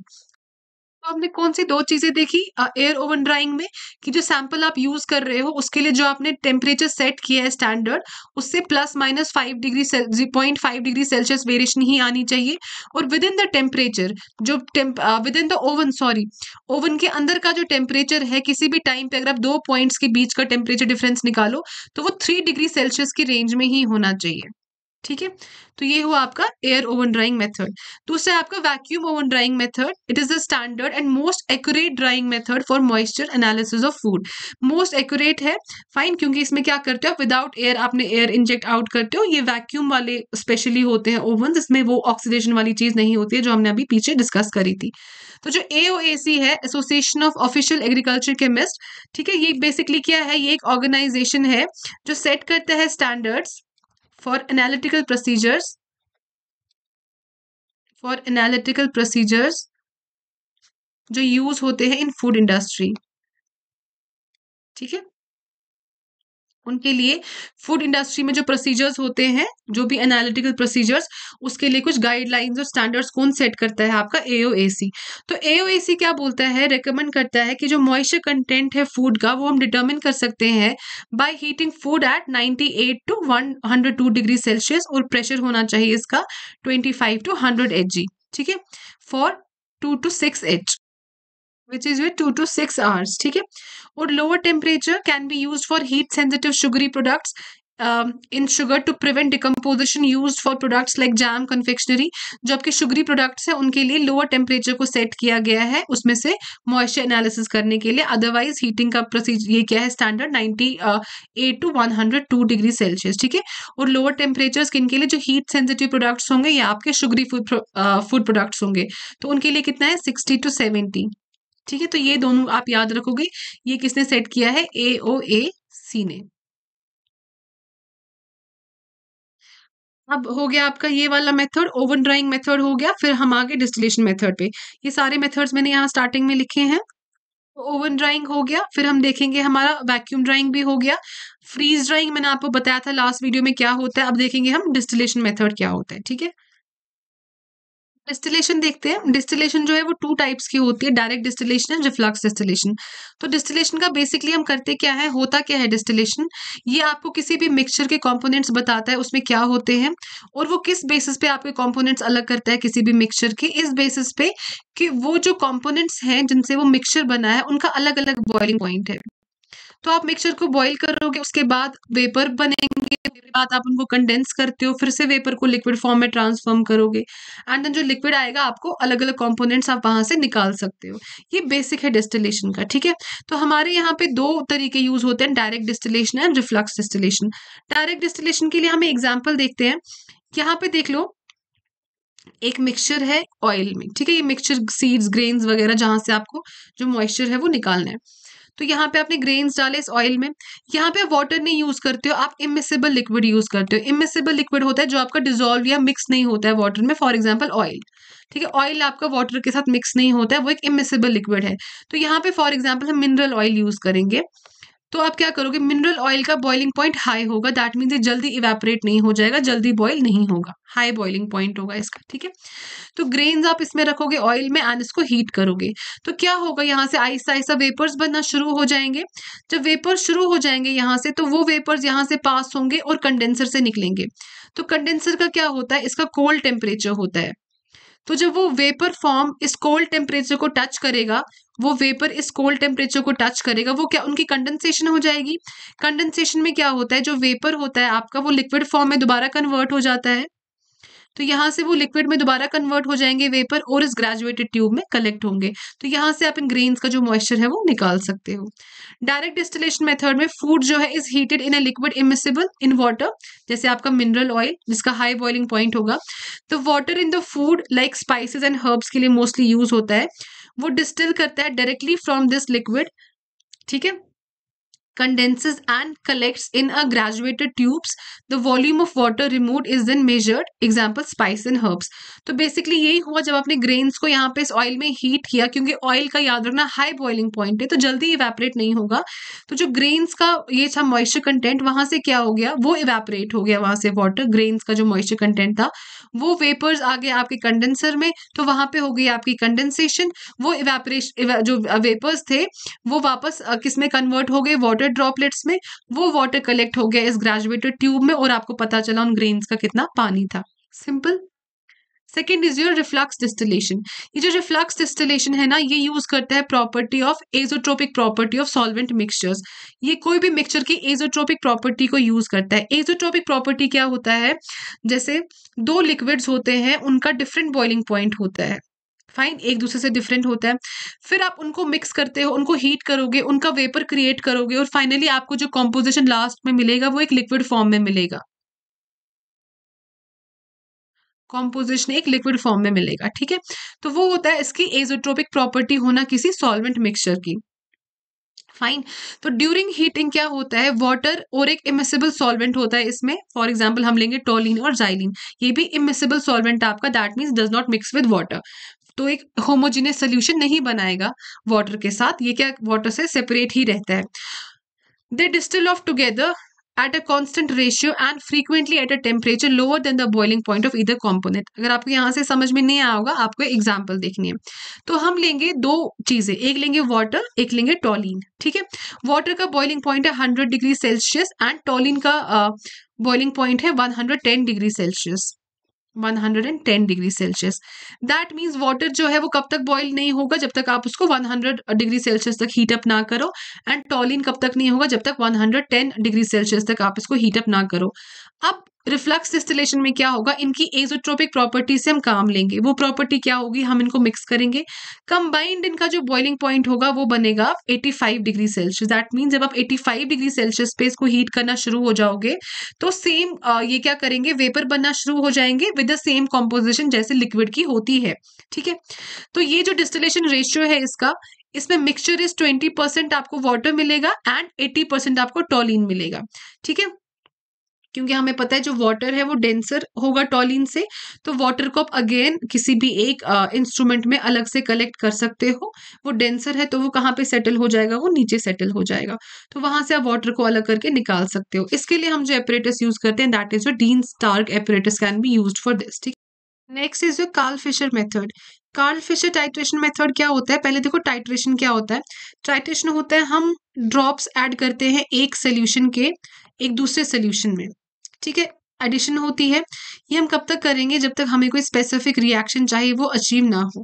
तो आपने कौन सी दो चीज़ें देखी एयर ओवन ड्राइंग में कि जो सैंपल आप यूज़ कर रहे हो उसके लिए जो आपने टेम्परेचर सेट किया है स्टैंडर्ड उससे plus minus five degree point five degree Celsius variation ही आनी चाहिए और विद इन द टेम्परेचर जो within the oven sorry oven के अंदर का जो टेम्परेचर है किसी भी टाइम पे अगर आप दो पॉइंट्स के बीच का टेम्परेचर डिफरेंस निकालो तो वो थ्री डिग्री सेल्सियस की रेंज में ही होना चाहिए ठीक है तो ये हुआ आपका एयर ओवन ड्राइंग मेथड दूसरा आपका vacuum oven drying method it is the standard and most accurate drying method for moisture analysis of food most accurate है फाइन क्योंकि इसमें क्या करते हो विदाउट एयर आपने एयर इंजेक्ट आउट करते हो ये वैक्यूम वाले स्पेशली होते हैं ओवन इसमें वो ऑक्सीडेशन वाली चीज नहीं होती है जो हमने अभी पीछे डिस्कस करी थी तो जो ए है Association of Official Agriculture Chemist ठीक है ये बेसिकली क्या है ये एक ऑर्गेनाइजेशन है जो सेट करता है standards for analytical procedures for analytical procedures जो use होते हैं in food industry ठीक है उनके लिए फूड इंडस्ट्री में जो प्रोसीजर्स होते हैं जो भी एनालिटिकल प्रोसीजर्स उसके लिए कुछ गाइडलाइंस और स्टैंडर्ड्स कौन सेट करता है आपका एओएसी तो एओएसी क्या बोलता है रिकमेंड करता है कि जो मॉइस्चर कंटेंट है फूड का वो हम डिटर्मिन कर सकते हैं by heating food at 98 to 102 degree Celsius और प्रेशर होना चाहिए इसका 25 टू 100 एच ठीक है for two to six H which is with two to six hours ठीक है और lower temperature can be use for heat sensitive sugary products in sugar to prevent decomposition use for products like jam confectionery जो आपके sugary products हैं उनके लिए lower temperature को set किया गया है उसमें से मॉइस्चर एनालिसिस करने के लिए अदरवाइज हीटिंग का प्रोसीज ये क्या है standard ninety eight to one hundred two degree Celsius ठीक है और लोअर टेम्परेचर स्किन के लिए जो हीट सेंसिटिव प्रोडक्ट्स होंगे या आपके शुगरी फूड प्रोडक्ट्स होंगे तो उनके लिए कितना है सिक्सटी टू सेवेंटी ठीक है तो ये दोनों आप याद रखोगे ये किसने सेट किया है ए ओ ए सी ने अब हो गया आपका ये वाला मेथड ओवन ड्राइंग मेथड हो गया फिर हम आगे डिस्टिलेशन मेथड पे ये सारे मेथड्स मैंने यहाँ स्टार्टिंग में लिखे हैं तो ओवन ड्राइंग हो गया फिर हम देखेंगे हमारा वैक्यूम ड्राइंग भी हो गया फ्रीज ड्राइंग मैंने आपको बताया था लास्ट वीडियो में क्या होता है अब देखेंगे हम डिस्टिलेशन मेथड क्या होता है ठीक है डिस्टिलेशन देखते हैं डिस्टिलेशन जो है वो टू टाइप्स की होती है direct distillation and reflux distillation तो डिस्टिलेशन का बेसिकली हम करते क्या है होता क्या है डिस्टिलेशन ये आपको किसी भी मिक्सचर के कॉम्पोनेंट्स बताता है उसमें क्या होते हैं और वो किस बेसिस पे आपके कॉम्पोनेंट्स अलग करता है किसी भी मिक्सचर के इस बेसिस पे कि वो जो कॉम्पोनेंट्स हैं जिनसे वो मिक्सचर बना है उनका अलग अलग बॉइलिंग पॉइंट है तो आप मिक्सचर को बॉईल करोगे उसके बाद वेपर बनेंगे बाद आप उनको कंडेंस करते हो फिर से वेपर को लिक्विड फॉर्म में ट्रांसफॉर्म करोगे एंड देन जो लिक्विड आएगा आपको अलग अलग कंपोनेंट्स आप वहां से निकाल सकते हो ये बेसिक है डिस्टिलेशन का ठीक है तो हमारे यहाँ पे दो तरीके यूज होते हैं direct distillation and reflux distillation direct distillation के लिए हम एग्जाम्पल देखते हैं यहाँ पे देख लो एक मिक्सचर है ऑयल में ठीक है ये मिक्सचर सीड्स ग्रेन्स वगैरह जहां से आपको जो मॉइस्चर है वो निकालना है तो यहाँ पे आपने ग्रेन्स डाले इस ऑयल में यहाँ पे आप वाटर नहीं यूज़ करते हो आप इमिसिबल लिक्विड यूज़ करते हो इमिसिबल लिक्विड होता है जो आपका डिजोल्व या मिक्स नहीं होता है वाटर में फॉर एग्जाम्पल ऑयल ठीक है ऑयल आपका वाटर के साथ मिक्स नहीं होता है वो एक इमिसिबल लिक्विड है तो यहाँ पे फॉर एग्जाम्पल हम मिनरल ऑयल यूज़ करेंगे तो आप क्या करोगे मिनरल ऑयल का बॉइलिंग पॉइंट हाई होगा दैट मीन्स ये जल्दी इवेपरेट नहीं हो जाएगा जल्दी बॉयल नहीं होगा हाई बॉइलिंग पॉइंट होगा इसका ठीक है तो ग्रेन्स आप इसमें रखोगे ऑयल में एंड इसको हीट करोगे तो क्या होगा यहाँ से आहिस्ता आहिस्ता वेपर्स बनना शुरू हो जाएंगे जब वेपर्स शुरू हो जाएंगे यहाँ से तो वो वेपर्स यहाँ से पास होंगे और कंडेंसर से निकलेंगे तो कंडेंसर का क्या होता है इसका कोल्ड टेम्परेचर होता है तो जब वो वेपर फॉर्म इस कोल्ड टेम्परेचर को टच करेगा वो वेपर इस कोल्ड टेम्परेचर को टच करेगा वो क्या उनकी कंडेंसेशन हो जाएगी कंडेंसेशन में क्या होता है जो वेपर होता है आपका वो लिक्विड फॉर्म में दोबारा कन्वर्ट हो जाता है तो यहाँ से वो लिक्विड में दोबारा कन्वर्ट हो जाएंगे वेपर और इस ग्रेजुएटेड ट्यूब में कलेक्ट होंगे तो यहाँ से आप इन ग्रेन्स का जो मॉइस्चर है वो निकाल सकते हो डायरेक्ट डिस्टिलेशन मेथड में फूड जो है is heated in a liquid immiscible in water जैसे आपका मिनरल ऑयल जिसका हाई बॉइलिंग पॉइंट होगा तो water in the food like spices and herbs के लिए मोस्टली यूज होता है वो डिस्टिल करता है डायरेक्टली फ्रॉम दिस लिक्विड ठीक है condenses and collects in a graduated tubes the volume of water removed is then measured example spice and herbs तो बेसिकली यही हुआ जब आपने ग्रेन्स को यहाँ पे इस ऑयल में हीट किया क्योंकि ऑयल का याद रखना हाई बॉइलिंग पॉइंट है तो जल्दी इवेपरेट नहीं होगा तो जो ग्रेन्स का ये था मॉइस्चर कंटेंट वहां से क्या हो गया वो इवेपरेट हो गया वहां से वाटर ग्रेन्स का जो मॉइस्चर कंटेंट था वो वेपर्स आ गए आपके कंडेंसर में तो वहां पे हो गई आपकी कंडेंसेशन वो इवेपरेशन जो वेपर्स थे वो वापस किस में कन्वर्ट हो गए वाटर वाटर ड्रॉपलेट्स में वो वाटर कलेक्ट हो गया इस ग्रेजुएटेड ट्यूब में और आपको पता चला उन ग्रेन्स का कितना पानी था simple second is your reflux distillation ये जो रिफ्लक्स डिस्टिलेशन है ना ये यूज करता है property of azeotropic property of solvent mixtures ये कोई भी मिक्सचर की एजोट्रोपिक प्रॉपर्टी को यूज करता है एजोट्रोपिक प्रॉपर्टी क्या होता है जैसे दो लिक्विड्स होते हैं उनका डिफरेंट बॉइलिंग पॉइंट होता है फाइन एक दूसरे से डिफरेंट होता है फिर आप उनको मिक्स करते हो उनको हीट करोगे उनका वेपर क्रिएट करोगे और फाइनली आपको जो कॉम्पोजिशन लास्ट में मिलेगा वो एक लिक्विड फॉर्म में मिलेगा कॉम्पोजिशन एक लिक्विड फॉर्म में मिलेगा ठीक है तो वो होता है इसकी एजोट्रोपिक प्रॉपर्टी होना किसी सॉल्वेंट मिक्सचर की फाइन तो ड्यूरिंग हीटिंग क्या होता है वाटर और एक इमिसिबल सॉल्वेंट होता है इसमें फॉर एग्जांपल हम लेंगे टोलिन और जाइलिन ये भी इमिसिबल सॉल्वेंट आपका that means does not mix with water तो एक होमोजीनियस सोल्यूशन नहीं बनाएगा वाटर के साथ ये क्या वाटर से सेपरेट ही रहता है they distil off together at a constant ratio and frequently at a temperature lower than the boiling point of either component अगर आपको यहाँ से समझ में नहीं आया होगा आपको एग्जाम्पल देखनी है तो हम लेंगे दो चीज़ें एक लेंगे वाटर एक लेंगे टॉलिन ठीक है वाटर का बॉइलिंग पॉइंट है hundred degree Celsius and toluene का बॉइलिंग uh, पॉइंट है one hundred ten degree Celsius 110 degree Celsius that means water जो है वो कब तक बॉईल नहीं होगा जब तक आप उसको 100 डिग्री सेल्सियस तक हीटअप ना करो एंड टॉलिन कब तक नहीं होगा जब तक 110 डिग्री सेल्सियस तक आप इसको हीटअप ना करो अब रिफ्लक्स डिस्टिलेशन में क्या होगा इनकी एजोट्रोपिक प्रॉपर्टी से हम काम लेंगे वो प्रॉपर्टी क्या होगी हम इनको मिक्स करेंगे कंबाइंड इनका जो बॉइलिंग पॉइंट होगा वो बनेगा 85 डिग्री सेल्सियस दैट मीन जब आप 85 डिग्री सेल्सियस पे इसको हीट करना शुरू हो जाओगे तो सेम ये क्या करेंगे वेपर बनना शुरू हो जाएंगे विद द सेम कॉम्पोजिशन जैसे लिक्विड की होती है ठीक है तो ये जो डिस्टिलेशन रेशियो है इसका इसमें मिक्सचर इज ट्वेंटी परसेंट आपको वाटर मिलेगा एंड एट्टी परसेंट आपको टॉलिन मिलेगा ठीक है क्योंकि हमें पता है जो वाटर है वो डेंसर होगा टॉलिन से तो वाटर को आप अगेन किसी भी एक इंस्ट्रूमेंट में अलग से कलेक्ट कर सकते हो वो डेंसर है तो वो कहाँ पे सेटल हो जाएगा वो नीचे सेटल हो जाएगा तो वहां से आप वाटर को अलग करके निकाल सकते हो इसके लिए हम जो एपरेटस यूज करते हैं that is a Dean Stark apparatus can be use for this ठीक next is Karl Fischer method Karl Fischer titration method क्या होता है पहले देखो टाइट्रेशन क्या होता है टाइट्रेशन होता है हम ड्रॉप्स ऐड करते हैं एक सोल्यूशन के एक दूसरे सोल्यूशन में ठीक है एडिशन होती है ये हम कब तक करेंगे जब तक हमें कोई स्पेसिफिक रिएक्शन चाहिए वो अचीव ना हो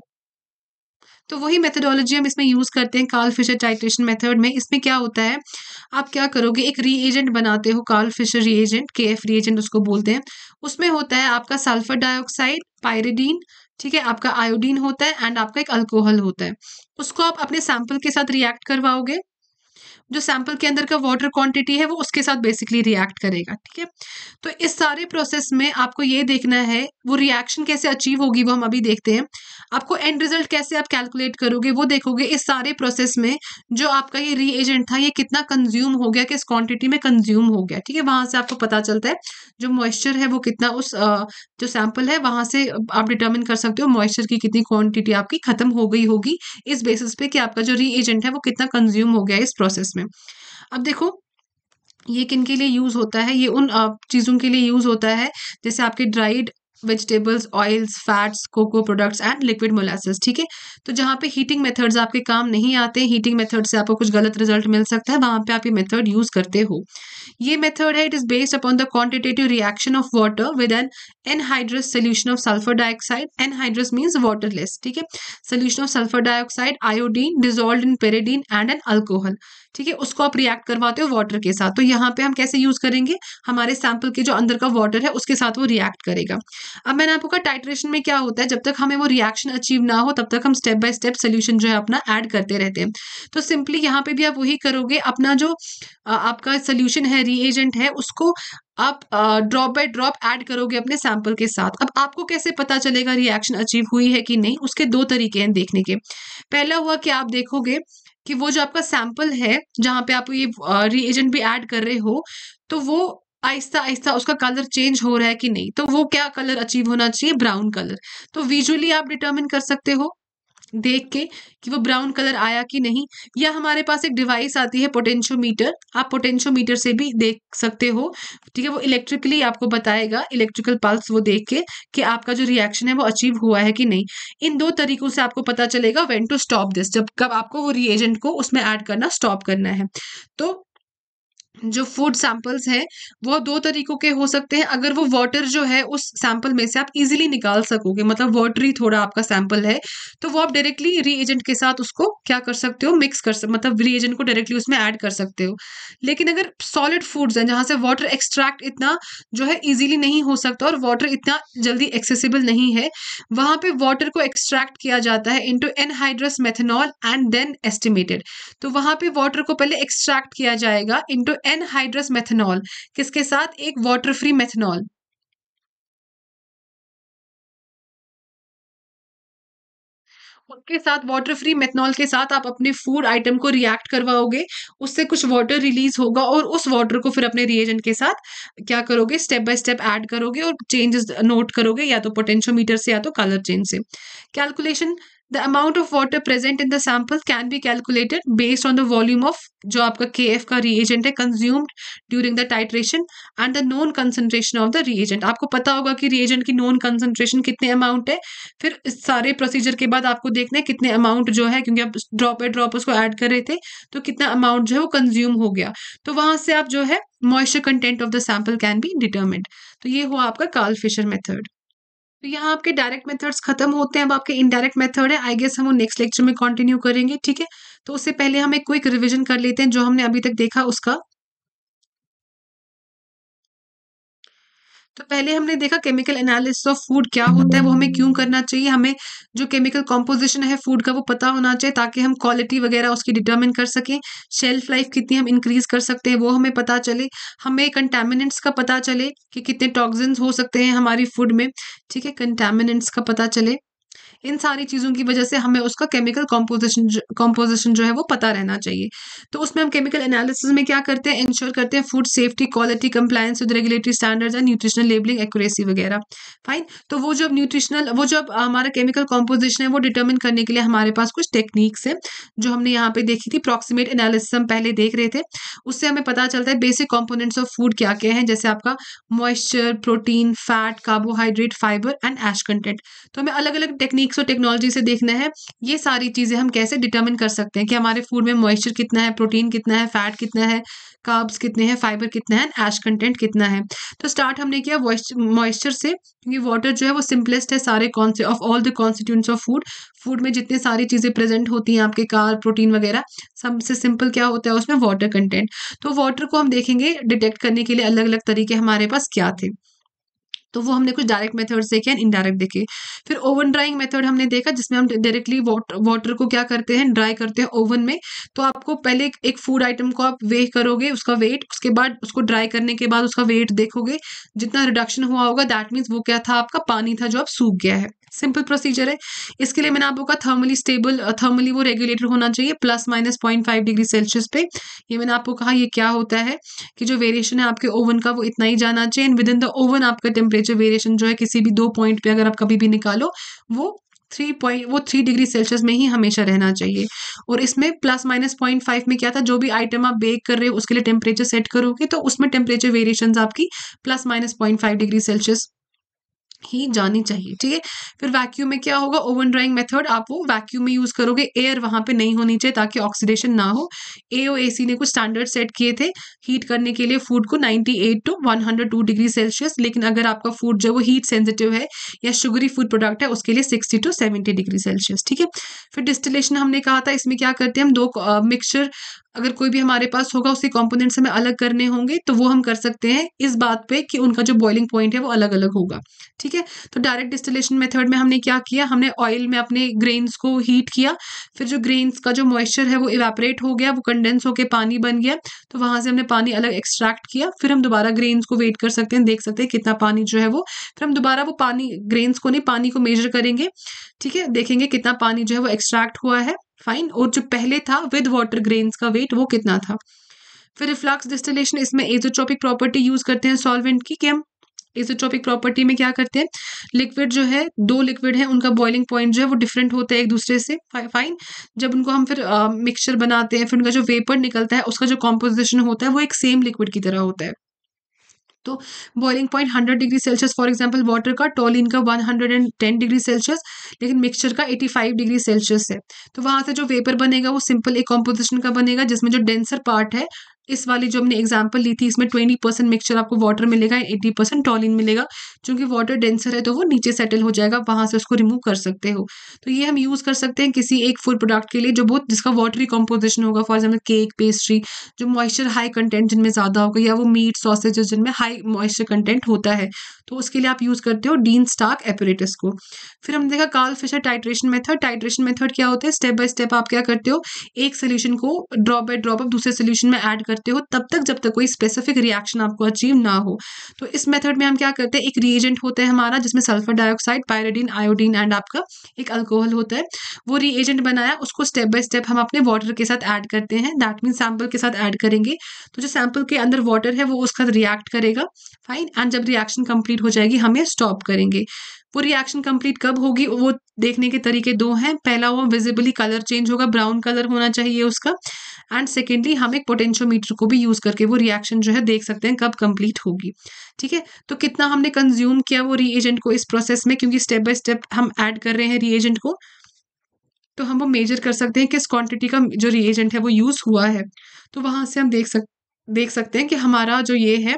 तो वही मेथडोलॉजी हम इसमें यूज़ करते हैं कार्ल फिशर टाइट्रेशन मेथड में इसमें क्या होता है आप क्या करोगे एक रीएजेंट बनाते हो Karl Fischer reagent K F reagent उसको बोलते हैं उसमें होता है आपका सल्फर डाइऑक्साइड पायरेडीन ठीक है आपका आयोडीन होता है एंड आपका एक अल्कोहल होता है उसको आप अपने सैंपल के साथ रिएक्ट करवाओगे जो सैंपल के अंदर का वाटर क्वांटिटी है वो उसके साथ बेसिकली रिएक्ट करेगा ठीक है तो इस सारे प्रोसेस में आपको ये देखना है वो रिएक्शन कैसे अचीव होगी वो हम अभी देखते हैं आपको एंड रिजल्ट कैसे आप कैलकुलेट करोगे वो देखोगे इस सारे प्रोसेस में जो आपका ये री एजेंट था ये कितना कंज्यूम हो गया किस क्वांटिटी में कंज्यूम हो गया ठीक है वहां से आपको पता चलता है जो मॉइस्चर है वो कितना उस जो सैंपल है वहां से आप डिटर्मिन कर सकते हो मॉइस्चर की कितनी क्वांटिटी आपकी खत्म हो गई होगी इस बेसिस पे कि आपका जो री एजेंट है वो कितना कंज्यूम हो गया इस प्रोसेस में अब देखो ये किन के लिए यूज़ होता है ये उन चीज़ों के लिए यूज़ होता है जैसे आपके dried vegetables oils fats cocoa products and liquid molasses ठीक है तो जहाँ पे हीटिंग मेथड्स आपके काम नहीं आते हीटिंग मेथड से आपको कुछ गलत रिजल्ट मिल सकता है वहाँ पे आप ये मेथड यूज़ करते हो ये मेथड है it is based upon the quantitative reaction of water with an anhydrous solution of sulphur dioxide anhydrous means waterless ठीक है solution of sulphur dioxide iodine dissolve in pyridine and an alcohol ठीक है उसको आप react करवाते हो water के साथ तो यहाँ पे हम कैसे यूज करेंगे हमारे सैंपल के जो अंदर का वाटर है उसके साथ वो रिएक्ट करेगा अब मैंने आपको कहा टाइट्रेशन में क्या होता है जब तक हमें वो रिएक्शन अचीव ना हो तब तक हम स्टेप बाय स्टेप सोल्यूशन जो है अपना ऐड करते रहते हैं तो सिंपली यहाँ पे भी आप वही करोगे अपना जो आपका सोल्यूशन है है रीएजेंट है उसको आप ड्रॉप बाय ड्रॉप ऐड करोगे अपने सैंपल के साथ अब आपको कैसे पता चलेगा रिएक्शन अचीव हुई है कि नहीं उसके दो तरीके हैं देखने के पहला हुआ कि आप देखोगे कि वो जो आपका सैंपल है जहाँ पे आप ये रीएजेंट भी ऐड कर रहे हो तो वो आहिस्ता आहिस्ता उसका कलर चेंज हो रहा है कि नहीं तो वो क्या कलर अचीव होना चाहिए ब्राउन कलर तो विजुअली आप डिटर्मिन कर सकते हो देख के कि वो ब्राउन कलर आया कि नहीं या हमारे पास एक डिवाइस आती है पोटेंशियोमीटर आप पोटेंशियोमीटर से भी देख सकते हो ठीक है वो इलेक्ट्रिकली आपको बताएगा इलेक्ट्रिकल पल्स वो देख के कि आपका जो रिएक्शन है वो अचीव हुआ है कि नहीं इन दो तरीकों से आपको पता चलेगा वेन टू स्टॉप दिस जब कब आपको वो रिएजेंट को उसमें ऐड करना स्टॉप करना है तो जो फूड सैंपल्स हैं वो दो तरीक़ों के हो सकते हैं अगर वो वाटर जो है उस सैंपल में से आप इजीली निकाल सकोगे मतलब वाटरी थोड़ा आपका सैंपल है तो वो आप डायरेक्टली रीएजेंट के साथ उसको क्या कर सकते हो मिक्स कर सकते मतलब रीएजेंट को डायरेक्टली उसमें ऐड कर सकते हो लेकिन अगर सॉलिड फूड्स हैं जहाँ से वाटर एक्सट्रैक्ट इतना जो है ईजिली नहीं हो सकता और वाटर इतना जल्दी एक्सेसिबल नहीं है वहाँ पर वाटर को एक्सट्रैक्ट किया जाता है into anhydrous methanol and then estimated तो वहाँ पर वाटर को पहले एक्सट्रैक्ट किया जाएगा इंटू एन एनहाइड्रस मेथनॉल किसके साथ एक वाटर फ्री मेथनॉल उसके साथ वाटर फ्री मेथनॉल के साथ आप अपने फूड आइटम को रिएक्ट करवाओगे उससे कुछ वाटर रिलीज होगा और उस वाटर को फिर अपने रिएजेंट के साथ क्या करोगे स्टेप बाय स्टेप ऐड करोगे और चेंजेस नोट करोगे या तो पोटेंशियोमीटर से या तो कलर चेंज से calculation the amount of water present in the sample can be calculated based on the volume of जो आपका के एफ का रिएजेंट है consumed during the titration and the known concentration of the reagent आपको पता होगा कि reagent की known concentration कितने अमाउंट है फिर इस सारे प्रोसीजर के बाद आपको देखना है कितने अमाउंट जो है क्योंकि आप ड्रॉप बाई ड्रॉप उसको ऐड कर रहे थे तो कितना अमाउंट जो है वो कंज्यूम हो गया तो वहां से आप जो है moisture content of the sample can be determined तो ये हुआ आपका कार्ल फिशर मेथड तो यहाँ आपके डायरेक्ट मेथड्स खत्म होते हैं अब आपके इनडायरेक्ट मेथड है आई गेस हम वो नेक्स्ट लेक्चर में कंटिन्यू करेंगे ठीक है तो उससे पहले हम एक क्विक रिविजन कर लेते हैं जो हमने अभी तक देखा उसका तो पहले हमने देखा केमिकल एनालिसिस ऑफ फूड क्या होता है वो हमें क्यों करना चाहिए हमें जो केमिकल कॉम्पोजिशन है फूड का वो पता होना चाहिए ताकि हम क्वालिटी वगैरह उसकी डिटर्मिन कर सकें शेल्फ लाइफ कितनी हम इंक्रीज कर सकते हैं वो हमें पता चले हमें कंटेमिनेंट्स का पता चले कि कितने टॉक्सिन्स हो सकते हैं हमारी फूड में ठीक है कंटेमिनेंट्स का पता चले इन सारी चीज़ों की वजह से हमें उसका केमिकल कॉम्पोजिशन कॉम्पोजिशन जो है वो पता रहना चाहिए तो उसमें हम केमिकल एनालिसिस में क्या करते हैं इंश्योर करते हैं food safety quality compliance with regulatory standards and nutritional labelling accuracy वगैरह फाइन तो वो जब न्यूट्रिशनल वो जब हमारा केमिकल कॉम्पोजिशन है वो डिटर्मिन करने के लिए हमारे पास कुछ टेक्निक्स हैं जो हमने यहाँ पे देखी थी अप्रॉक्सीमेट एनालिसिस हम पहले देख रहे थे उससे हमें पता चलता है बेसिक कॉम्पोनेंट्स ऑफ फूड क्या क्या हैं जैसे आपका moisture protein fat carbohydrate fibre and ash content तो हमें अलग अलग टेक्निक्स और टेक्नोलॉजी से देखना है ये सारी चीज़ें हम कैसे डिटर्मिन कर सकते हैं कि हमारे फूड में मॉइस्चर कितना है प्रोटीन कितना है फैट कितना है कार्ब्स कितने हैं फाइबर कितना है एश कंटेंट कितना है तो स्टार्ट हमने किया मॉइस्चर से क्योंकि वाटर जो है वो सिंपलेस्ट है सारे of all the constituents of food food में जितने सारी चीज़ें प्रेजेंट होती हैं आपके कार प्रोटीन वगैरह सबसे सिंपल क्या होता है उसमें वाटर कंटेंट तो वाटर को हम देखेंगे डिटेक्ट करने के लिए अलग अलग तरीके हमारे पास क्या थे तो वो हमने कुछ डायरेक्ट मेथड्स देखे एंड इनडायरेक्ट देखे फिर ओवन ड्राइंग मेथड हमने देखा जिसमें हम डायरेक्टली वाटर वाटर को क्या करते हैं ड्राई करते हैं ओवन में तो आपको पहले एक फूड आइटम को आप वे करोगे उसका वेट उसके बाद उसको ड्राई करने के बाद उसका वेट देखोगे जितना रिडक्शन हुआ होगा दैट मीन्स वो क्या था आपका पानी था जो अब सूख गया है सिंपल प्रोसीजर है इसके लिए मैंने आपको कहा थर्मली स्टेबल थर्मली वो रेगुलेटर होना चाहिए plus minus point five degree Celsius पे ये मैंने आपको कहा ये क्या होता है कि जो वेरिएशन है आपके ओवन का वो इतना ही जाना चाहिए and within the oven आपका टेम्परेचर वेरिएशन जो है किसी भी दो पॉइंट पे अगर आप कभी भी निकालो वो थ्री पॉइंट वो थ्री डिग्री सेल्सियस में ही हमेशा रहना चाहिए और इसमें प्लस माइनस पॉइंट फाइव में क्या था जो भी आइटम आप बेक कर रहे हो उसके लिए टेम्परेचर सेट करोगे तो उसमें टेम्परेचर वेरिएशन आपकी plus minus point five degree Celsius ही जानी चाहिए ठीक है फिर वैक्यूम में क्या होगा ओवन ड्राइंग मेथड आप वो वैक्यूम में यूज़ करोगे एयर वहाँ पे नहीं होनी चाहिए ताकि ऑक्सीडेशन ना हो ए ओ ए सी ने कुछ स्टैंडर्ड सेट किए थे हीट करने के लिए फूड को 98 टू 102 डिग्री सेल्सियस लेकिन अगर आपका फूड जो वो हीट सेंसिटिव है या शुगरी फूड प्रोडक्ट है उसके लिए sixty to seventy degree Celsius ठीक है फिर डिस्टिलेशन हमने कहा था इसमें क्या करते हैं हम दो मिक्सचर अगर कोई भी हमारे पास होगा उसके कॉम्पोनेंट्स हमें अलग करने होंगे तो वो हम कर सकते हैं इस बात पे कि उनका जो बॉइलिंग पॉइंट है वो अलग अलग होगा ठीक है तो डायरेक्ट डिस्टिलेशन मेथड में हमने क्या किया हमने ऑयल में अपने ग्रेन्स को हीट किया फिर जो ग्रेन्स का जो मॉइस्चर है वो इवेपरेट हो गया वो कंडेंस होकर पानी बन गया तो वहाँ से हमने पानी अलग एक्सट्रैक्ट किया फिर हम दोबारा ग्रेन्स को वेट कर सकते हैं देख सकते हैं कितना पानी जो है वो फिर हम दोबारा वो पानी ग्रेन्स को नहीं पानी को मेजर करेंगे ठीक है देखेंगे कितना पानी जो है वो एक्सट्रैक्ट हुआ है फाइन और जो पहले था विद वाटर ग्रेन्स का वेट वो कितना था फिर रिफ्लक्स डिस्टिलेशन इसमें एजोट्रॉपिक प्रॉपर्टी यूज करते हैं सॉल्वेंट की कि हम एजोट्रॉपिक प्रॉपर्टी में क्या करते हैं लिक्विड जो है दो लिक्विड है उनका बॉइलिंग पॉइंट जो है वो डिफरेंट होता है एक दूसरे से फाइन जब उनको हम फिर मिक्सचर बनाते हैं फिर उनका जो वेपर निकलता है उसका जो कॉम्पोजिशन होता है वो एक सेम लिक्विड की तरह होता है तो boiling point hundred degree Celsius for example water का टोलिन का one hundred and ten degree Celsius लेकिन मिक्सचर का एटी फाइव डिग्री सेल्सियस है तो वहाँ से जो वेपर बनेगा वो सिंपल एक कॉम्पोजिशन का बनेगा जिसमें जो डेंसर पार्ट है इस वाली जो हमने एग्जाम्पल ली थी इसमें ट्वेंटी परसेंट मिक्सचर आपको वाटर मिलेगा एट्टी परसेंट टॉलिन मिलेगा क्योंकि वाटर डेंसर है तो वो नीचे सेटल हो जाएगा वहाँ से उसको रिमूव कर सकते हो तो ये हम यूज़ कर सकते हैं किसी एक फूड प्रोडक्ट के लिए जो बहुत जिसका वाटरी कॉम्पोजिशन होगा फॉर एग्जाम्पल केक पेस्ट्री जो मॉइस्चर हाई कंटेंट जिनमें ज़्यादा होगा या वो मीट सॉसेज जिनमें हाई मॉइस्चर कंटेंट होता है तो उसके लिए आप यूज़ करते हो डीन स्टार्क एपरेटस को फिर हमने देखा Karl Fischer titration method titration method क्या होता है स्टेप बाय स्टेप आप क्या करते हो एक सोल्यूशन को ड्रॉप बाय ड्रॉप आप दूसरे सोल्यूशन में ऐड करते हो तब तक जब तक कोई स्पेसिफिक रिएक्शन आपको अचीव ना हो तो इस मेथड में हम क्या करते हैं एक रिएजेंट होता है हमारा जिसमें sulphur dioxide pyridine iodine and आपका एक अल्कोहल होता है वो रिएजेंट बनाया उसको स्टेप बाय स्टेप हम अपने वाटर के साथ ऐड करते हैं दैट मीन सैंपल के साथ ऐड करेंगे तो जो सैंपल के अंदर वाटर है वो उसका रिएक्ट करेगा फाइन एंड जब रिएक्शन कंप्लीट हो जाएगी हम ये स्टॉप करेंगे वो रिएक्शन कंप्लीट कब होगी वो देखने के तरीके दो हैं पहला वो विजिबली कलर चेंज होगा ब्राउन कलर होना चाहिए उसका एंड सेकेंडली हम एक पोटेंशियोमीटर को भी यूज़ करके वो रिएक्शन जो है देख सकते हैं कब कंप्लीट होगी ठीक है तो कितना हमने कंज्यूम किया वो रीएजेंट को इस प्रोसेस में क्योंकि स्टेप बाय स्टेप हम ऐड कर रहे हैं रीएजेंट को तो हम वो मेजर कर सकते हैं किस क्वांटिटी का जो रिएजेंट है वो यूज़ हुआ है तो वहां से हम देख सक देख सकते हैं कि हमारा जो ये है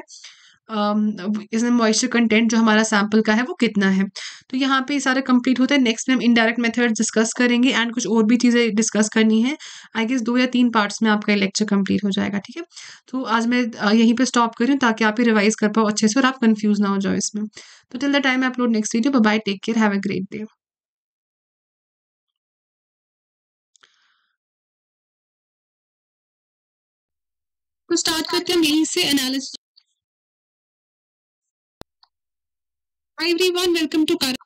इसमें मॉइस्चर कंटेंट जो हमारा सैम्पल का है वो कितना है तो यहाँ पे सारा कंप्लीट होता है नेक्स्ट में हम इनडायरेक्ट मेथड डिस्कस करेंगे एंड कुछ और भी चीज़ें डिस्कस करनी है आई गेस दो या तीन पार्ट्स में आपका लेक्चर कंप्लीट हो जाएगा ठीक है तो आज मैं यहीं पर स्टॉप कर रही हूँ ताकि आप ही रिवाइज कर पाओ अच्छे से और आप कन्फ्यूज ना हो जाओ इसमें तो till the time I upload next video bye take care have a great day तो स्टार्ट करते हैं यहीं से analysis Hi everyone, welcome to Current